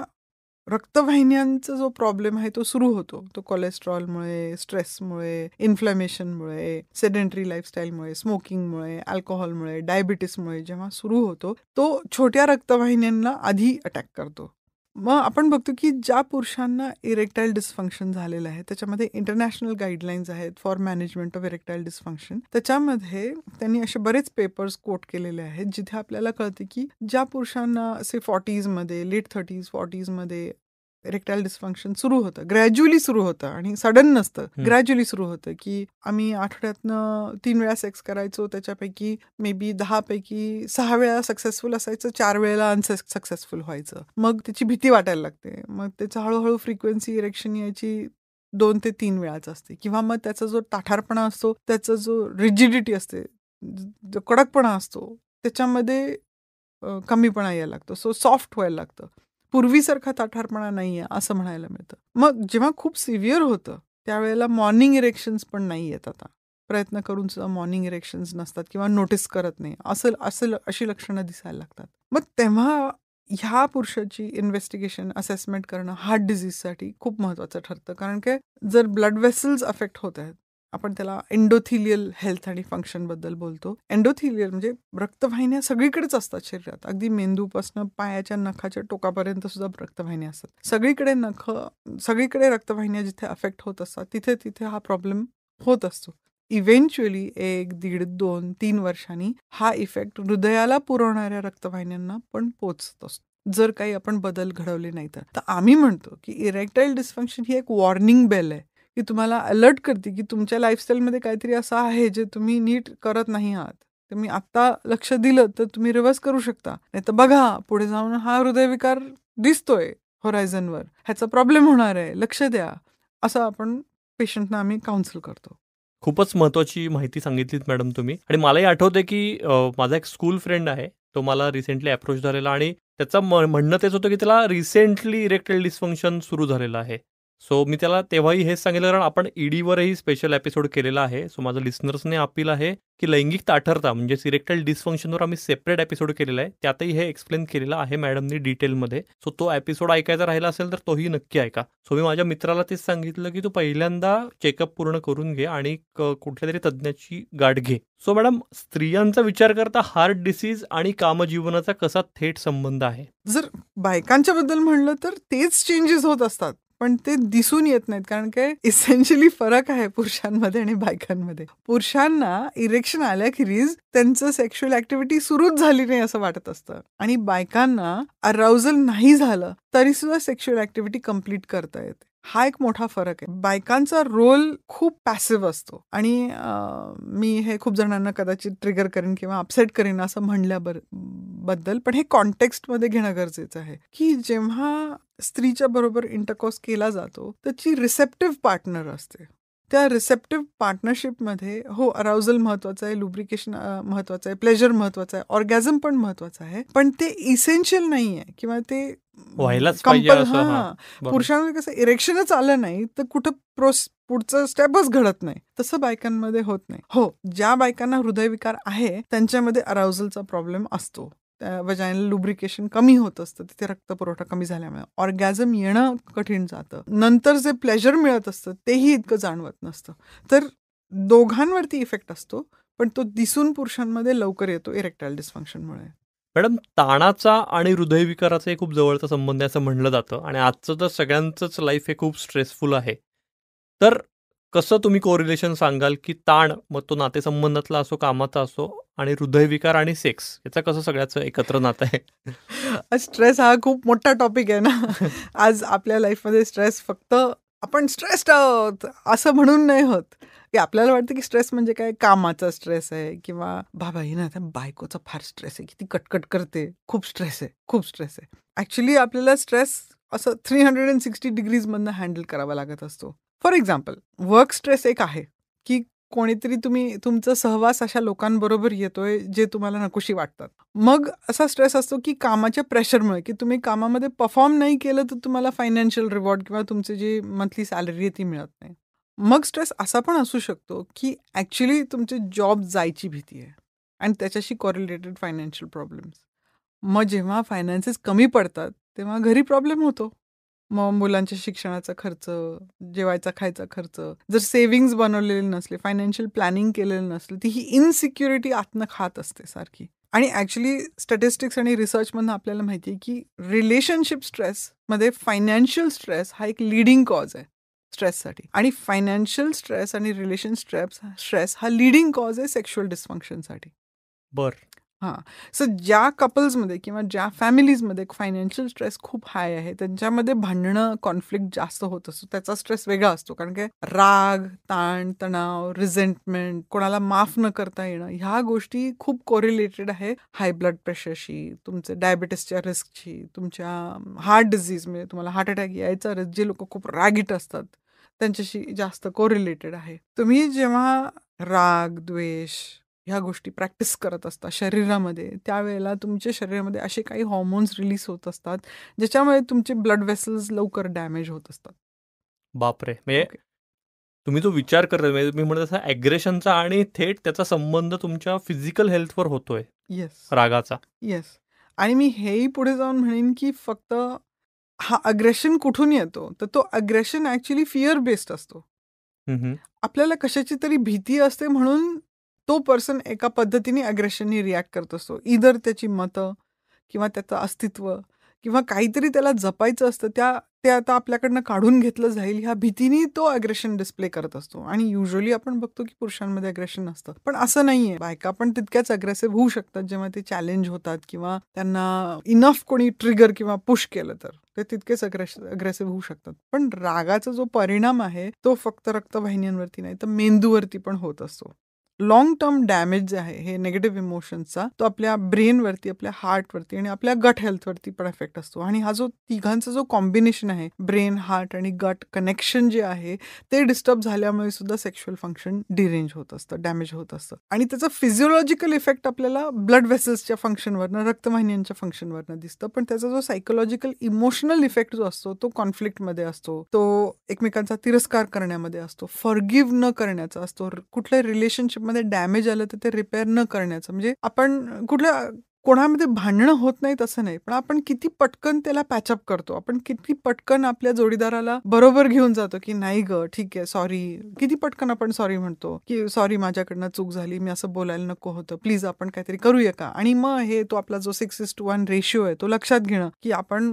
रक्तवाहिन्यांचा जो प्रॉब्लेम आहे तो सुरू होतो तो कोलेस्ट्रॉलमुळे स्ट्रेसमुळे इन्फ्लॅमेशनमुळे सेडेंटरी लाईफस्टाईलमुळे स्मोकिंगमुळे अल्कोहोलमुळे डायबिटीसमुळे जेव्हा सुरू होतो तो छोट्या रक्तवाहिन्यांना आधी अटॅक करतो मग आपण बघतो की ज्या पुरुषांना इरेक्टाईल डिस्फंक्शन झालेलं आहे त्याच्यामध्ये इंटरनॅशनल गाईडलाईन्स आहेत for management of erectile dysfunction त्याच्यामध्ये त्यांनी असे बरेच पेपर्स कोट केलेले आहेत जिथे आपल्याला कळते की ज्या पुरुषांना असे फॉर्टीजमध्ये लेट थर्टीज फॉर्टीजमध्ये रेक्टाईल डिस्फंक्शन सुरू होतं ग्रॅज्युअली सुरू होतं आणि सडन नसतं ग्रॅज्युअली सुरू होतं की आम्ही आठवड्यातनं तीन वेळा सेक्स करायचो त्याच्यापैकी मे बी दहापैकी सहा वेळा सक्सेसफुल असायचं चार वेळेला अनसे सक्सेसफुल व्हायचं मग त्याची भीती वाटायला लागते मग त्याचं हळूहळू फ्रिक्वेन्सी इरेक्शन यायची दोन ते तीन वेळाच असते किंवा मग त्याचा जो ताठारपणा असतो त्याचा जो रिजिडिटी असते जो कडकपणा असतो त्याच्यामध्ये कमीपणा यायला लागतो सो सॉफ्ट व्हायला लागतं पूर्वीसारखा ताठारपणा नाही आहे असं म्हणायला मिळतं मग जेव्हा खूप सिव्हिअर होतं त्यावेळेला मॉर्निंग इरेक्शन्स पण नाही आहेत आता प्रयत्न करून सुद्धा मॉर्निंग इरेक्शन्स नसतात किंवा नोटीस करत नाही असं असं अशी लक्षणं दिसायला लागतात मग तेव्हा ह्या पुरुषाची इन्व्हेस्टिगेशन असेसमेंट करणं हार्ट डिझीजसाठी खूप महत्त्वाचं ठरतं कारण की जर ब्लड वेसल्स अफेक्ट होत आहेत आपण त्याला एन्डोथिलियल हेल्थ आणि फंक्शन बद्दल बोलतो एन्डोथिलियल म्हणजे रक्तवाहिन्या सगळीकडेच असतात शरीरात अगदी मेंदूपासून पायाच्या नखाच्या टोकापर्यंत सुद्धा रक्तवाहिन्या असतात सगळीकडे नख सगळीकडे रक्तवाहिन्या जिथे अफेक्ट होत असतात तिथे तिथे हा प्रॉब्लेम होत असतो इव्हेंच्युअली एक दीड दोन तीन वर्षांनी हा इफेक्ट हृदयाला पुरवणाऱ्या रक्तवाहिन्यांना पण पोचत असतो जर काही आपण बदल घडवले नाही तर आम्ही म्हणतो की इरेक्टाईल डिस्फंक्शन ही एक वॉर्निंग बेल आहे की तुम्हाला अलर्ट करते की तुमच्या लाईफस्टाईलमध्ये काहीतरी असं आहे जे तुम्ही नीट करत नाही आहात तुम्ही आत्ता लक्ष दिलं तर तुम्ही रिवर्स करू शकता नाही तर बघा पुढे जाऊन हा हृदयविकार दिसतोय होरायझनवर ह्याचा प्रॉब्लेम होणार आहे लक्ष द्या असं आपण पेशंटना आम्ही काउन्सिल करतो खूपच महत्वाची माहिती सांगितलीत मॅडम तुम्ही आणि मलाही आठवते की माझा एक स्कूल फ्रेंड आहे तो मला रिसेंटली अप्रोच झालेला आणि त्याचं म्हणणं तेच होतं की त्याला रिसेंटली इरेक्टेड डिस्फंक्शन सुरू झालेलं आहे सो मी त्याला तेव्हाही हेच सांगितलं कारण आपण ईडीवरही स्पेशल एपिसोड केलेला आहे सो माझं लिस्नर्सने अपील आहे की लैंगिक ताठरता म्हणजे सिरेक्टल डिसफंक्शनवर आम्ही सेपरेट एपिसोड केलेला आहे त्यातही हे एक्सप्लेन केलेलं आहे मॅडमनी डिटेलमध्ये सो तो एपिसोड ऐकायचा राहिला असेल तर तोही नक्की ऐका सो मी माझ्या मित्राला तेच सांगितलं की तू पहिल्यांदा चेकअप पूर्ण करून घे आणि कुठल्या तरी तज्ज्ञाची गाठ घे सो मॅडम स्त्रियांचा विचार करता हार्ट डिसीज आणि कामजीवनाचा कसा थेट संबंध आहे जर बायकांच्या बद्दल म्हणलं तर तेच चेंजेस होत असतात पण ते दिसून येत नाहीत कारण काय इसेन्शियली फरक आहे पुरुषांमध्ये आणि बायकांमध्ये पुरुषांना इरेक्शन आल्याखेरीज त्यांचं सेक्शुअल ऍक्टिव्हिटी सुरूच झाली नाही असं वाटत असतं आणि बायकांना अराउजल नाही झालं तरी सुद्धा सेक्शुअल ऍक्टिव्हिटी कम्प्लीट करता येते हा एक मोठा फरक आहे बायकांचा रोल खूप पॅसिव्ह असतो आणि मी हे खूप जणांना कदाचित ट्रिगर करेन किंवा अपसेट करेन असं म्हणल्या बद्दल पण हे मध्ये घेणं गरजेचं आहे की जेव्हा स्त्रीच्या बरोबर इंटरकॉस केला जातो त्याची रिसेप्टिव्ह पार्टनर असते त्या रिसेप्टिव्ह पार्टनरशिपमध्ये हो अराउजल महत्वाचं आहे लुब्रिकेशन महत्वाचं आहे प्लेजर महत्वाचं आहे ऑर्गॅझम पण महत्वाचं आहे पण ते इसेन्शियल नाही आहे किंवा ते व्हायलाच पुरुषांमध्ये कसं इरेक्शनच आलं नाही तर कुठं प्रोस पुढचं स्टेपच घडत नाही तसं बायकांमध्ये होत नाही हो ज्या बायकांना हृदयविकार आहे त्यांच्यामध्ये अराउजलचा प्रॉब्लेम असतो वजायन लुब्रिकेशन कमी होत असतं तिथे पुरवठा कमी झाल्यामुळे ऑर्गॅझम येणं कठीण जातं नंतर जे प्लेजर मिळत असतं तेही इतकं जाणवत नसतं तर दोघांवरती इफेक्ट असतो पण तो दिसून पुरुषांमध्ये लवकर येतो इरेक्टाईल डिस्फंक्शनमुळे मॅडम ताणाचा आणि हृदयविकाराचा खूप जवळचा संबंध आहे असं म्हणलं जातं आणि आजचं तर सगळ्यांचंच लाईफ हे खूप स्ट्रेसफुल आहे तर कसं तुम्ही कोरिलेशन सांगाल की ताण मग तो नातेसंबंधातला असो कामाचा असो आणि हृदयविकार आणि सेक्स याचा कसं सगळ्याचं एकत्र नातं आहे स्ट्रेस हा खूप मोठा टॉपिक आहे ना *laughs* आज आपल्या लाईफमध्ये स्ट्रेस फक्त आपण स्ट्रेस्ड आहोत असं म्हणून नाही होत की आपल्याला वाटतं की स्ट्रेस म्हणजे काय कामाचा स्ट्रेस आहे किंवा बाबा ही ना बायकोचा फार स्ट्रेस आहे किती कटकट करते खूप स्ट्रेस आहे खूप स्ट्रेस आहे ऍक्च्युली आपल्याला स्ट्रेस असं थ्री हंड्रेड अँड सिक्स्टी डिग्रीजमधनं हँडल करावा लागत असतो फॉर एक्झाम्पल वर्क स्ट्रेस एक आहे की कोणीतरी तुम्ही तुमचा सहवास अशा लोकांबरोबर येतोय जे तुम्हाला नकोशी वाटतात मग असा स्ट्रेस असतो की कामाच्या प्रेशरमुळे की तुम्ही कामामध्ये परफॉर्म नाही केलं तर तुम्हाला फायनान्शियल रिवॉर्ड किंवा तुमचे जी मंथली सॅलरी आहे ती मिळत नाही मग स्ट्रेस असा पण असू शकतो की ॲक्च्युली तुमचे जॉब जायची भीती आहे अँड त्याच्याशी कॉरिलेटेड फायनान्शियल प्रॉब्लेम्स मग जेव्हा फायनान्सेस कमी पडतात तेव्हा घरी प्रॉब्लेम होतो मग मुलांच्या शिक्षणाचा खर्च, जेवायचा-खायचा खर्च, जर सेव्हिंग बनवलेले नसले, फायनान्शियल प्लॅनिंग केलेलं नसलं, ती ही इनसिक्युरिटी आतनं खात असते सारखी. आणि ऍक्च्युली स्टॅटिस्टिक्स आणि रिसर्चमधनं आपल्याला माहिती आहे की रिलेशनशिप स्ट्रेसमध्ये फायनान्शियल स्ट्रेस हा एक लीडिंग कॉज आहे स्ट्रेससाठी. आणि फायनान्शियल स्ट्रेस आणि रिलेशन स्ट्रेस स्ट्रेस हा लीडिंग कॉज आहे सेक्शुअल डिस्फंक्शनसाठी. बरं. हां सो ज्या कपल्समध्ये किंवा ज्या फॅमिलीजमध्ये फायनान्शियल स्ट्रेस खूप हाय आहे त्यांच्यामध्ये भांडणं कॉन्फ्लिक्ट जास्त होत असतो त्याचा स्ट्रेस वेगळा असतो कारण की राग ताण तणाव रिझेंटमेंट कोणाला माफ न करता येणं ह्या गोष्टी खूप कोरिलेटेड आहे हाय ब्लड प्रेशरशी तुमचे डायबिटीसच्या रिस्कशी तुमच्या हार्ट डिझीज म्हणजे तुम्हाला हार्ट अटॅक यायचा रिस्क जे लोक खूप रॅगिट असतात त्यांच्याशी जास्त कोरिलेटेड आहे तुम्ही जेव्हा राग द्वेष ह्या गोष्टी प्रॅक्टिस करत असता शरीरामध्ये त्यावेळेला तुमच्या शरीरामध्ये असे काही हॉर्मोन्स रिलीज होत असतात ज्याच्यामुळे तुमचे ब्लड वेसल्स लवकर डॅमेज होत असतात बापरे म्हणजे तुम्ही जो विचार करता म्हणजे तुम्ही म्हणत असा ॲग्रेशनचा आणि थेट त्याचा संबंध तुमच्या फिजिकल हेल्थवर होतोय येस रागाचा येस आणि मी हेही पुढे जाऊन म्हणेन की फक्त हा अग्रेशन कुठून येतो तर तो अग्रेशन ऍक्च्युली फिअर बेस्ड असतो आपल्याला कशाची तरी भीती असते म्हणून तो पर्सन एका पद्धतीने अग्रेशननी रिॲक्ट करत असतो इधर त्याची मतं किंवा त्याचं अस्तित्व किंवा काहीतरी त्याला जपायचं असतं त्या ते आता आपल्याकडनं काढून घेतलं जाईल ह्या भीतीने तो अग्रेशन डिस्प्ले करत असतो आणि युजली आपण बघतो की पुरुषांमध्ये अग्रेशन असतं पण असं नाहीये बायका पण तितक्याच अग्रेसिव्ह होऊ शकतात जेव्हा ते चॅलेंज होतात किंवा त्यांना इनफ कोणी ट्रिगर किंवा पुश केलं तर ते तितकेच अग्रेस अग्रेसिव्ह होऊ शकतात पण रागाचा जो परिणाम आहे तो फक्त रक्तवाहिन्यांवरती नाही तर मेंदूवरती पण होत असतो लॉंग टर्म डॅमेज जे आहे हे निगेटिव्ह इमोशन्सचा तो आपल्या ब्रेनवरती आपल्या हार्टवरती आणि आपल्या गट हेल्थवरती पण इफेक्ट असतो आणि हा जो तिघांचा जो कॉम्बिनेशन आहे ब्रेन हार्ट आणि गट कनेक्शन जे आहे ते डिस्टर्ब झाल्यामुळे सुद्धा सेक्शुअल फंक्शन डिरेंज होत असतं डॅमेज होत असतं आणि त्याचा फिजिओलॉजिकल इफेक्ट आपल्याला ब्लड वेसल्सच्या फंक्शनवरनं रक्तवाहिन्यांच्या फंक्शनवरनं दिसतं पण त्याचा जो सायकोलॉजिकल इमोशनल इफेक्ट जो असतो तो कॉन्फ्लिक्टमध्ये असतो तो एकमेकांचा तिरस्कार करण्यामध्ये असतो फॉरगिव्ह न करण्याचा असतो कुठल्या रिलेशनशिप मध्ये डॅमेज आलं तर ते रिपेअर न करण्याचं म्हणजे आपण कुठल्या कोणामध्ये भांडणं होत नाही तसं नाही पण आपण किती पटकन त्याला पॅचअप करतो आपण किती पटकन आपल्या जोडीदाराला बरोबर घेऊन जातो की नाही ग ठीक आहे सॉरी किती पटकन आपण सॉरी म्हणतो की सॉरी माझ्याकडनं चूक झाली मी असं बोलायला नको होतं प्लीज आपण काहीतरी करूया का आणि मग हे तो आपला जो six is to one ratio आहे तो लक्षात घेणं की आपण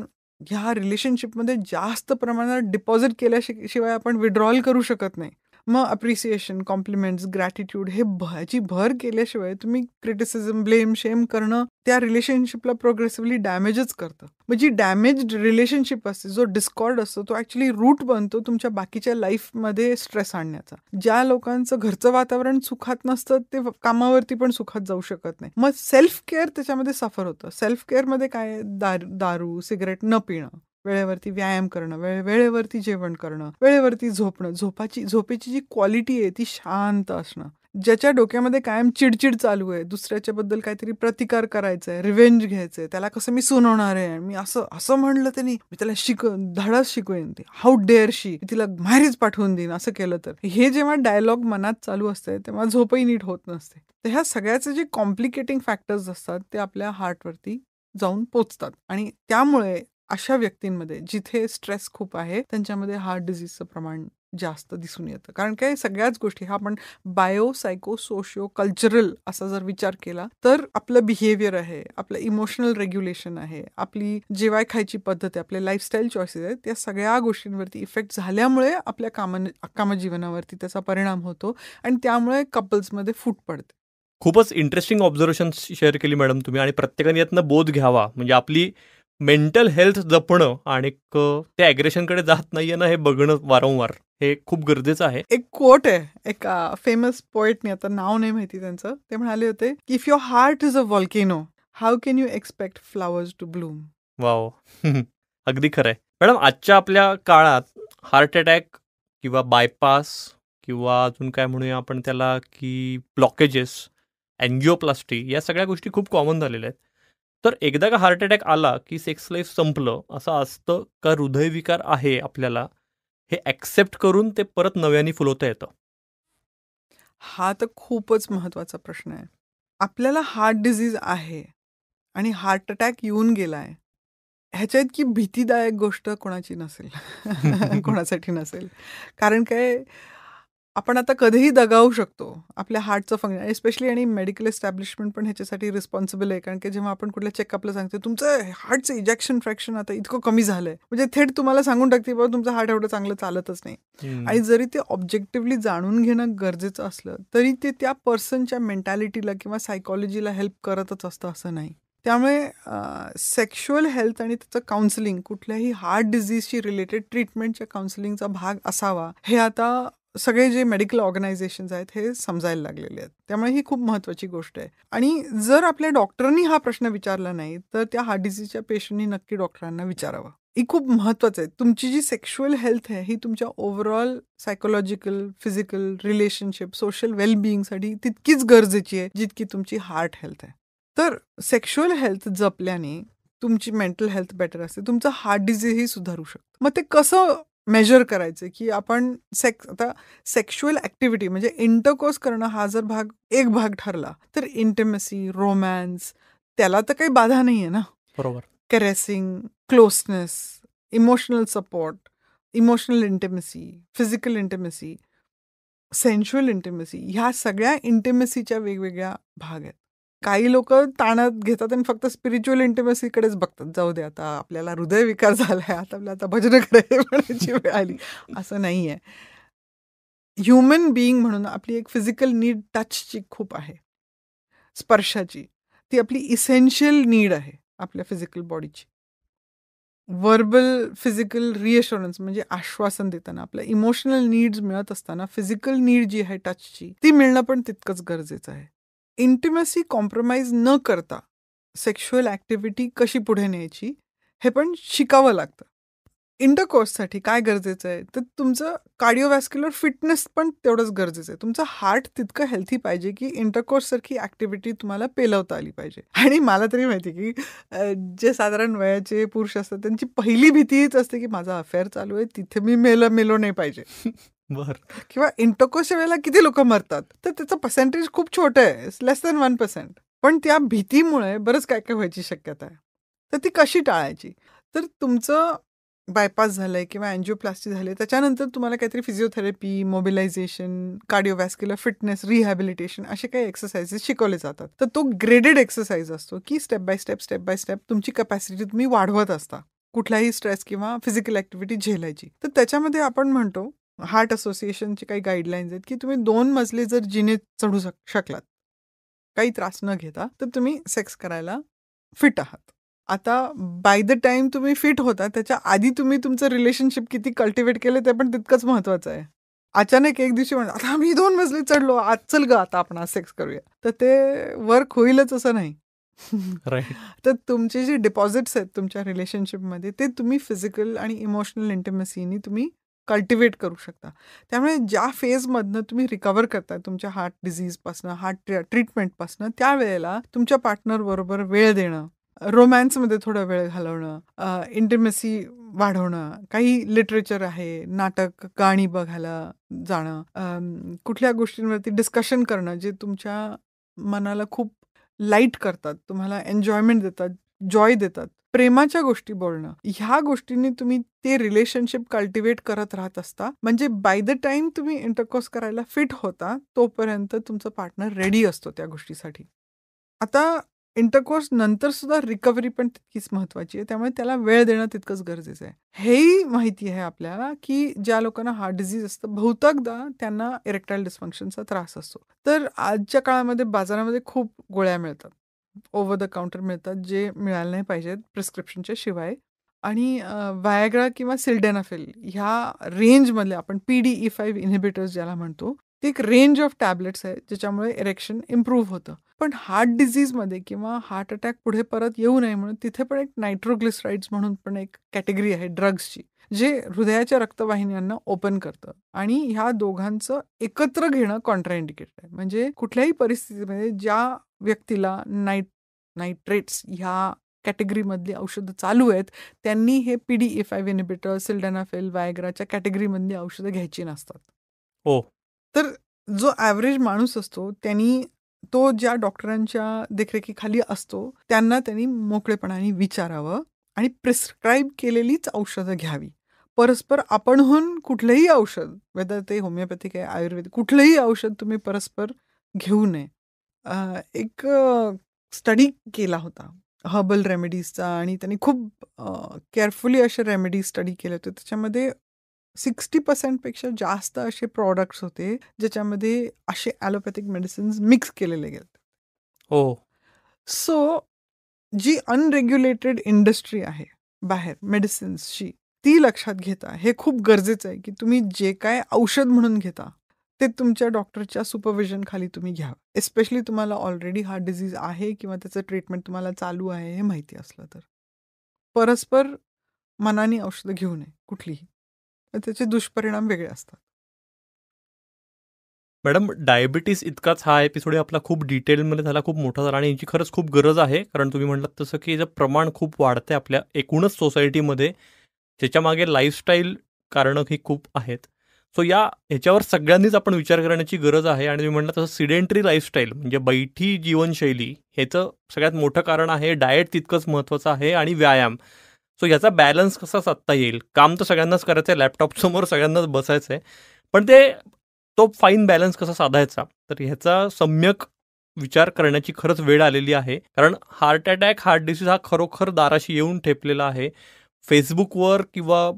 ह्या रिलेशनशिपमध्ये जास्त प्रमाणात डिपॉझिट केल्याशिवाय आपण विड्रॉल करू शकत नाही मग अप्रिसिएशन कॉम्प्लिमेंट्स ग्रॅटिट्यूड हे भयाची भर केल्याशिवाय तुम्ही क्रिटिसिझम ब्लेम शेम करणं त्या रिलेशनशिपला प्रोग्रेसिव्हली डॅमेजच करतं मग जी डॅमेज रिलेशनशिप असते जो डिस्कॉर्ड असतो तो एक्चुअली रूट बनतो तुमच्या बाकीच्या लाईफमध्ये स्ट्रेस आणण्याचा ज्या लोकांचं घरचं वातावरण सुखात नसतं ते कामावरती पण सुखात जाऊ शकत नाही मग सेल्फ केअर त्याच्यामध्ये सफर होतं सेल्फ केअरमध्ये काय दारू सिगरेट न पिणं वेळेवरती व्यायाम करणं वेळ वेळेवरती जेवण करणं वेळेवरती झोपणं झोपाची झोपेची जी क्वालिटी आहे ती शांत असणं ज्याच्या डोक्यामध्ये कायम चिडचिड चालू आहे दुसऱ्याच्या बद्दल काहीतरी प्रतिकार करायचा आहे रिव्हेंज घ्यायचंय त्याला कसं मी सुनवणार आहे मी असं असं म्हणलं त्यांनी मी त्याला शिक धडा शिकवेन ते हाऊ डेअर शी तिला मॅरेज पाठवून देईन असं केलं तर हे जेव्हा डायलॉग मनात चालू असते तेव्हा झोपही नीट होत नसते तर ह्या सगळ्याचे जे कॉम्प्लिकेटिंग फॅक्टर्स असतात ते आपल्या हार्टवरती जाऊन पोचतात आणि त्यामुळे अशा व्यक्तींमध्ये जिथे स्ट्रेस खूप आहे त्यांच्यामध्ये हार्ट डिझीजचं प्रमाण जास्त दिसून येतं कारण काय सगळ्याच गोष्टी हा आपण बायो सोशिओ कल्चरल असा जर विचार केला तर आपलं बिहेवियर आहे आपलं इमोशनल रेग्युलेशन आहे आपली जेवाय खायची पद्धत आहे आपले लाईफस्टाईल चॉईसेस आहेत त्या सगळ्या गोष्टींवरती इफेक्ट झाल्यामुळे आपल्या कामा कामजीवनावरती त्याचा परिणाम होतो आणि त्यामुळे कपल्समध्ये फूट पडते खूपच इंटरेस्टिंग ऑब्झर्वेशन शेअर केली मॅडम तुम्ही आणि प्रत्येकाने यातनं बोध घ्यावा म्हणजे आपली मेंटल हेल्थ जपणं आणि त्या कडे जात नाहीये ना हे बघणं वारंवार हे खूप गरजेचं आहे एक कोट आहे एक फेमस पोएटने आता नाव नाही माहिती त्यांचं ते म्हणाले होते की if your heart is a volcano how can you expect flowers to bloom wow *laughs* अगदी खरं आहे मॅडम आजच्या आपल्या काळात हार्ट अटॅक किंवा बायपास किंवा अजून काय म्हणूया आपण त्याला की ब्लॉकेजेस अँजिओप्लास्टी या सगळ्या गोष्टी खूप कॉमन झालेल्या आहेत तर एकदा का हार्ट अटॅक आला की सेक्स लाईफ संपलं असं असतं का हृदयविकार आहे आपल्याला हे ॲक्सेप्ट करून ते परत नव्याने फुलवता येतं हा तर खूपच महत्वाचा प्रश्न आहे आपल्याला हार्ट डिझीज आहे आणि हार्ट अटॅक येऊन गेला आहे ह्याच्या इतकी भीतीदायक गोष्ट कोणाची नसेल *laughs* कोणासाठी नसेल कारण काय आपण आता कधीही दगावू शकतो आपल्या हार्टचं फंक्शन एस्पेशली आणि मेडिकल एस्टॅब्लिशमेंट पण ह्याच्यासाठी रिस्पॉन्सिबल आहे कारण की जेव्हा आपण कुठल्या चेकअपला सांगतो तुमचं हार्टचं इजेक्शन फ्रॅक्शन आता इतकं कमी झालं आहे म्हणजे थेट तुम्हाला सांगून टाकते बाबा तुमचं हार्ट एवढं चांगलं चालतच नाही आणि जरी ते ऑब्जेक्टिव्हली जाणून घेणं गरजेचं असलं तरी ते त्या पर्सनच्या मेंटॅलिटीला किंवा सायकॉलॉजीला हेल्प करतच असतं असं नाही त्यामुळे सेक्शुअल हेल्थ आणि त्याचं काउन्सिलिंग कुठल्याही हार्ट डिझीजशी रिलेटेड ट्रीटमेंटच्या काउन्सिलिंगचा भाग असावा हे आता सगळे जे मेडिकल ऑर्गनायझेशन्स आहेत हे समजायला लागलेले आहेत त्यामुळे ही खूप महत्त्वाची गोष्ट आहे आणि जर आपल्या डॉक्टरांनी हा प्रश्न विचारला नाही तर त्या हार्ट डिसीजच्या पेशंटनी नक्की डॉक्टरांना विचारावं ही खूप महत्वाचं आहे तुमची जी सेक्शुअल हेल्थ आहे ही तुमच्या overall psychological physical relationship social वेलबिईंगसाठी तितकीच गरजेची आहे जितकी तुमची हार्ट हेल्थ आहे तर सेक्शुअल हेल्थ जपल्याने तुमची मेंटल हेल्थ बेटर असते तुमचं हार्ट डिझीजही सुधारू शकतो मग ते कसं मेजर करायचे की आपण सेक्स आता सेक्शुअल ॲक्टिव्हिटी म्हणजे इंटरकोर्स करणं हा जर भाग एक भाग ठरला तर इंटिमसी रोमॅन्स त्याला तर काही बाधा नाही आहे ना बरोबर caressing closeness emotional support emotional intimacy physical intimacy sensual intimacy ह्या सगळ्या इंटिमसीच्या वेगवेगळ्या भाग आहेत काही लोक ताणात घेतात आणि फक्त स्पिरिच्युअल इंटिमेसीकडेच बघतात जाऊ दे आता आपल्याला हृदय विकार झालाय आता आपल्याला आता भजनाकडे म्हणायची वेळ आली असं नाही आहे ह्युमन बिईंग म्हणून आपली एक फिजिकल नीड टचची खूप आहे स्पर्शाची ती आपली इसेन्शियल नीड आहे आपल्या फिजिकल बॉडीची वर्बल फिजिकल रिएशुरन्स म्हणजे आश्वासन देताना आपल्या इमोशनल नीड्स मिळत असताना फिजिकल नीड जी आहे टचची ती मिळणं पण तितकंच गरजेचं आहे इंटिमेसी कॉम्प्रोमाइज न करता सेक्शुअल ॲक्टिव्हिटी कशी पुढे न्यायची हे पण शिकावं लागतं इंटरकोर्ससाठी काय गरजेचं आहे तर तुमचं कार्डिओवॅस्क्युलर फिटनेस पण तेवढंच गरजेचं आहे तुमचं हार्ट तितकं हेल्थी पाहिजे की इंटरकोर्ससारखी ॲक्टिव्हिटी तुम्हाला पेलवता आली पाहिजे आणि मला तरी माहिती की जे साधारण वयाचे पुरुष असतात त्यांची पहिली भीतीच असते की माझा अफेअर चालू आहे तिथे मी मेलं मेलो नाही पाहिजे बर किंवा इंटोकोसेवेला वेळेला किती लोक मरतात तर त्याचं पर्सेंटेज खूप छोटं आहे लेस दॅन वन पर्सेंट पण त्या भीतीमुळे बरंच काय काय व्हायची शक्यता आहे तर ती कशी टाळायची तर तुमचं बायपास झालंय किंवा अँजिओप्लास्टी झाले त्याच्यानंतर तुम्हाला काहीतरी physiotherapy mobilisation cardiovascular fitness rehabilitation असे काही एक्सरसाइजेस शिकवले जातात तर तो ग्रेडेड एक्सरसाइज असतो की step by step step by step तुमची कपॅसिटी तुम्ही वाढवत असता कुठलाही स्ट्रेस किंवा फिजिकल ऍक्टिव्हिटी झेलायची तर त्याच्यामध्ये आपण म्हणतो हार्ट असोसिएशनची काही गाईडलाईन्स आहेत की तुम्ही दोन मजले जर जिने चढू शकलात काही त्रास न घेता तर तुम्ही सेक्स करायला फिट आहात आता बाय द टाइम तुम्ही फिट होता त्याच्या आधी तुम्ही तुमचं रिलेशनशिप किती कल्टिवेट केलं ते पण तितकंच महत्वाचं आहे अचानक एक दिवशी म्हणजे आता आम्ही दोन मजले चढलो आज चल ग आता आपण सेक्स करूया तर ते वर्क होईलच असं नाही *laughs* तर तुमचे जे डिपॉझिट्स आहेत तुमच्या रिलेशनशिपमध्ये ते तुम्ही फिजिकल आणि इमोशनल इंटिमसीनी तुम्ही कल्टिवेट करू शकता त्यामुळे ज्या फेजमधनं तुम्ही रिकवर करताय तुमच्या हार्ट डिझीजपासनं हार्ट ट्रीटमेंटपासनं त्यावेळेला तुमच्या पार्टनरबरोबर वेळ देणं रोमॅन्समध्ये थोडा वेळ घालवणं इंटिमेसी वाढवणं काही लिटरेचर आहे नाटक गाणी बघायला जाणं कुठल्या गोष्टींवरती डिस्कशन करणं जे तुमच्या मनाला खूप लाईट करतात तुम्हाला एन्जॉयमेंट देतात जॉय देतात प्रेमाच्या गोष्टी बोलणं ह्या गोष्टींनी तुम्ही ते रिलेशनशिप कल्टिवेट करत राहत असता म्हणजे बाय द टाइम तुम्ही इंटरकोर्स करायला फिट होता तोपर्यंत तुमचा पार्टनर रेडी असतो त्या गोष्टीसाठी आता इंटरकोर्स नंतर सुद्धा रिकव्हरी पण तितकीच महत्वाची आहे त्यामुळे त्याला वेळ देणं तितकंच गरजेचं आहे हेही माहिती आहे आपल्याला की ज्या लोकांना हार्ट डिझीज असतं बहुतेकदा त्यांना इरेक्टाईल डिस्फंक्शनचा त्रास असतो तर आजच्या काळामध्ये बाजारामध्ये खूप गोळ्या मिळतात ओव्हर द काउंटर मिळतात जे मिळायला नाही पाहिजेत प्रिस्क्रिप्शनच्या शिवाय आणि वायाग्रा किंवा सिल्डेनाफिल ह्या रेंजमधले आपण P D E five inhibitors ज्याला म्हणतो ते एक रेंज ऑफ टॅबलेट्स आहे ज्याच्यामुळे इरेक्शन इम्प्रूव्ह होतं पण हार्ट डिझीजमध्ये किंवा हार्ट अटॅक पुढे परत येऊ नये म्हणून तिथे पण एक नायट्रोग्लिसराईड्स म्हणून पण एक कॅटेगरी आहे ड्रग्सची जे हृदयाच्या रक्तवाहिन्यांना ओपन करतं आणि ह्या दोघांचं एकत्र घेणं कॉन्ट्राइंडिकेट आहे म्हणजे कुठल्याही परिस्थितीमध्ये ज्या व्यक्तीला नाईट नाईट्रेट्स ह्या कॅटेगरीमधली औषधं चालू आहेत त्यांनी हे P D F I inhibitor sildenafil वायग्राच्या कॅटेगरीमधली औषधं घ्यायची नसतात हो तर जो ॲव्हरेज माणूस असतो त्यांनी तो ज्या डॉक्टरांच्या देखरेखीखाली असतो त्यांना त्यांनी मोकळेपणाने विचारावं आणि प्रिस्क्राईब केलेलीच औषधं घ्यावी परस्पर आपणहून कुठलंही औषध वेदर ते होमिओपॅथिक आहे आयुर्वेदिक कुठलंही औषध तुम्ही परस्पर घेऊ नये एक स्टडी केला होता हर्बल रेमेडीजचा आणि त्यांनी खूप केअरफुली असे रेमेडीज स्टडी केले होते त्याच्यामध्ये सिक्स्टी पर्सेंटपेक्षा जास्त असे प्रॉडक्ट्स होते ज्याच्यामध्ये असे ॲलोपॅथिक मेडिसिन्स मिक्स केलेले गेले हो सो जी अनरेग्युलेटेड इंडस्ट्री आहे बाहेर मेडिसिन्सची ती लक्षात घेता हे खूप गरजेचं आहे की तुम्ही जे काय औषध म्हणून घेता ते तुमच्या डॉक्टरच्या सुपरविजन खाली तुम्ही घ्या एस्पेशली तुम्हाला ऑलरेडी हार्ट डिझीज आहे किंवा त्याचं ट्रीटमेंट तुम्हाला चालू आहे हे माहिती असलं तर परस्पर मनाने औषधं घेऊ नये कुठलीही त्याचे दुष्परिणाम वेगळे असतात मॅडम डायबिटीस इतकाच हा एपिसोड आपला खूप डिटेलमध्ये झाला खूप मोठा झाला आणि याची खरंच खूप गरज आहे कारण तुम्ही म्हटलात तसं की याचं प्रमाण खूप वाढतंय आपल्या एकूणच सोसायटीमध्ये त्याच्यामागे लाईफस्टाईल कारणं ही खूप आहेत सो या ह्याच्यावर सगळ्यांनीच आपण विचार करण्याची गरज आहे आणि मी म्हणलं तसं सिडेंटरी लाईफस्टाईल म्हणजे बैठी जीवनशैली ह्याचं सगळ्यात मोठं कारण आहे डाएट तितकंच महत्त्वाचं आहे आणि व्यायाम सो याचा बॅलन्स कसा साधता येईल काम तर सगळ्यांनाच करायचं आहे लॅपटॉपसमोर सगळ्यांनाच बसायचं आहे पण ते तो फाईन बॅलन्स कसा साधायचा तर ह्याचा सम्यक विचार करण्याची खरंच वेळ आलेली आहे कारण हार्ट अटॅक हार्ट डिसीज हा खरोखर दाराशी येऊन ठेपलेला आहे फेसबुकवर किंवा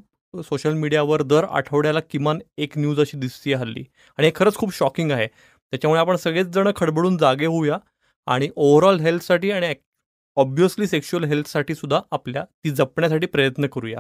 सोशल मीडियावर दर आठवड्याला किमान एक न्यूज अशी दिसते हल्ली आणि हे खरंच खूप शॉकिंग आहे त्याच्यामुळे आपण सगळेच जण खडबडून जागे होऊया आणि ओव्हरऑल हेल्थसाठी आणि ऑब्व्हियसली सेक्शुअल हेल्थसाठी सुद्धा आपल्या ती जपण्यासाठी प्रयत्न करूया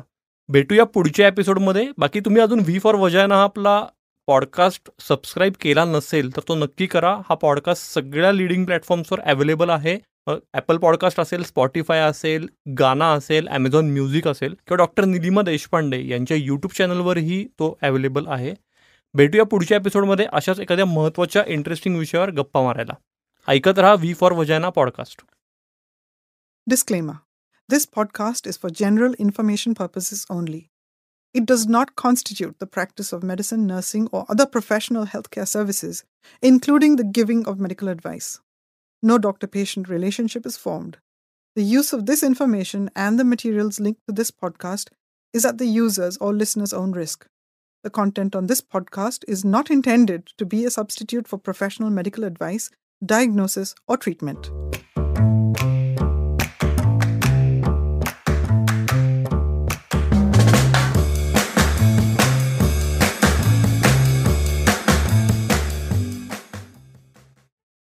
भेटूया पुढच्या एपिसोडमध्ये बाकी तुम्ही अजून व्ही फॉर वजायना हा आपला पॉडकास्ट सबस्क्राईब केला नसेल तर तो नक्की करा हा पॉडकास्ट सगळ्या लिडिंग प्लॅटफॉर्म्सवर अवेलेबल आहे ॲपल पॉडकास्ट असेल स्पॉटीफाय असेल गाना असेल ॲमेझॉन म्युझिक असेल किंवा डॉक्टर निलिमा देशपांडे यांच्या यूट्यूब चॅनलवरही तो अवेलेबल आहे भेटूया पुढच्या एपिसोडमध्ये अशाच एखाद्या महत्त्वाच्या इंटरेस्टिंग विषयावर गप्पा मारायला ऐकत रहा V for vagina podcast disclaimer this podcast is for general information purposes only does not constitute the practice of medicine nursing or other professional health care services including the giving of medical advice no doctor patient relationship is formed. The use of this information and the materials linked to this podcast is at the user's or listener's own risk. The content on this podcast is not intended to be a substitute for professional medical advice, diagnosis, or treatment.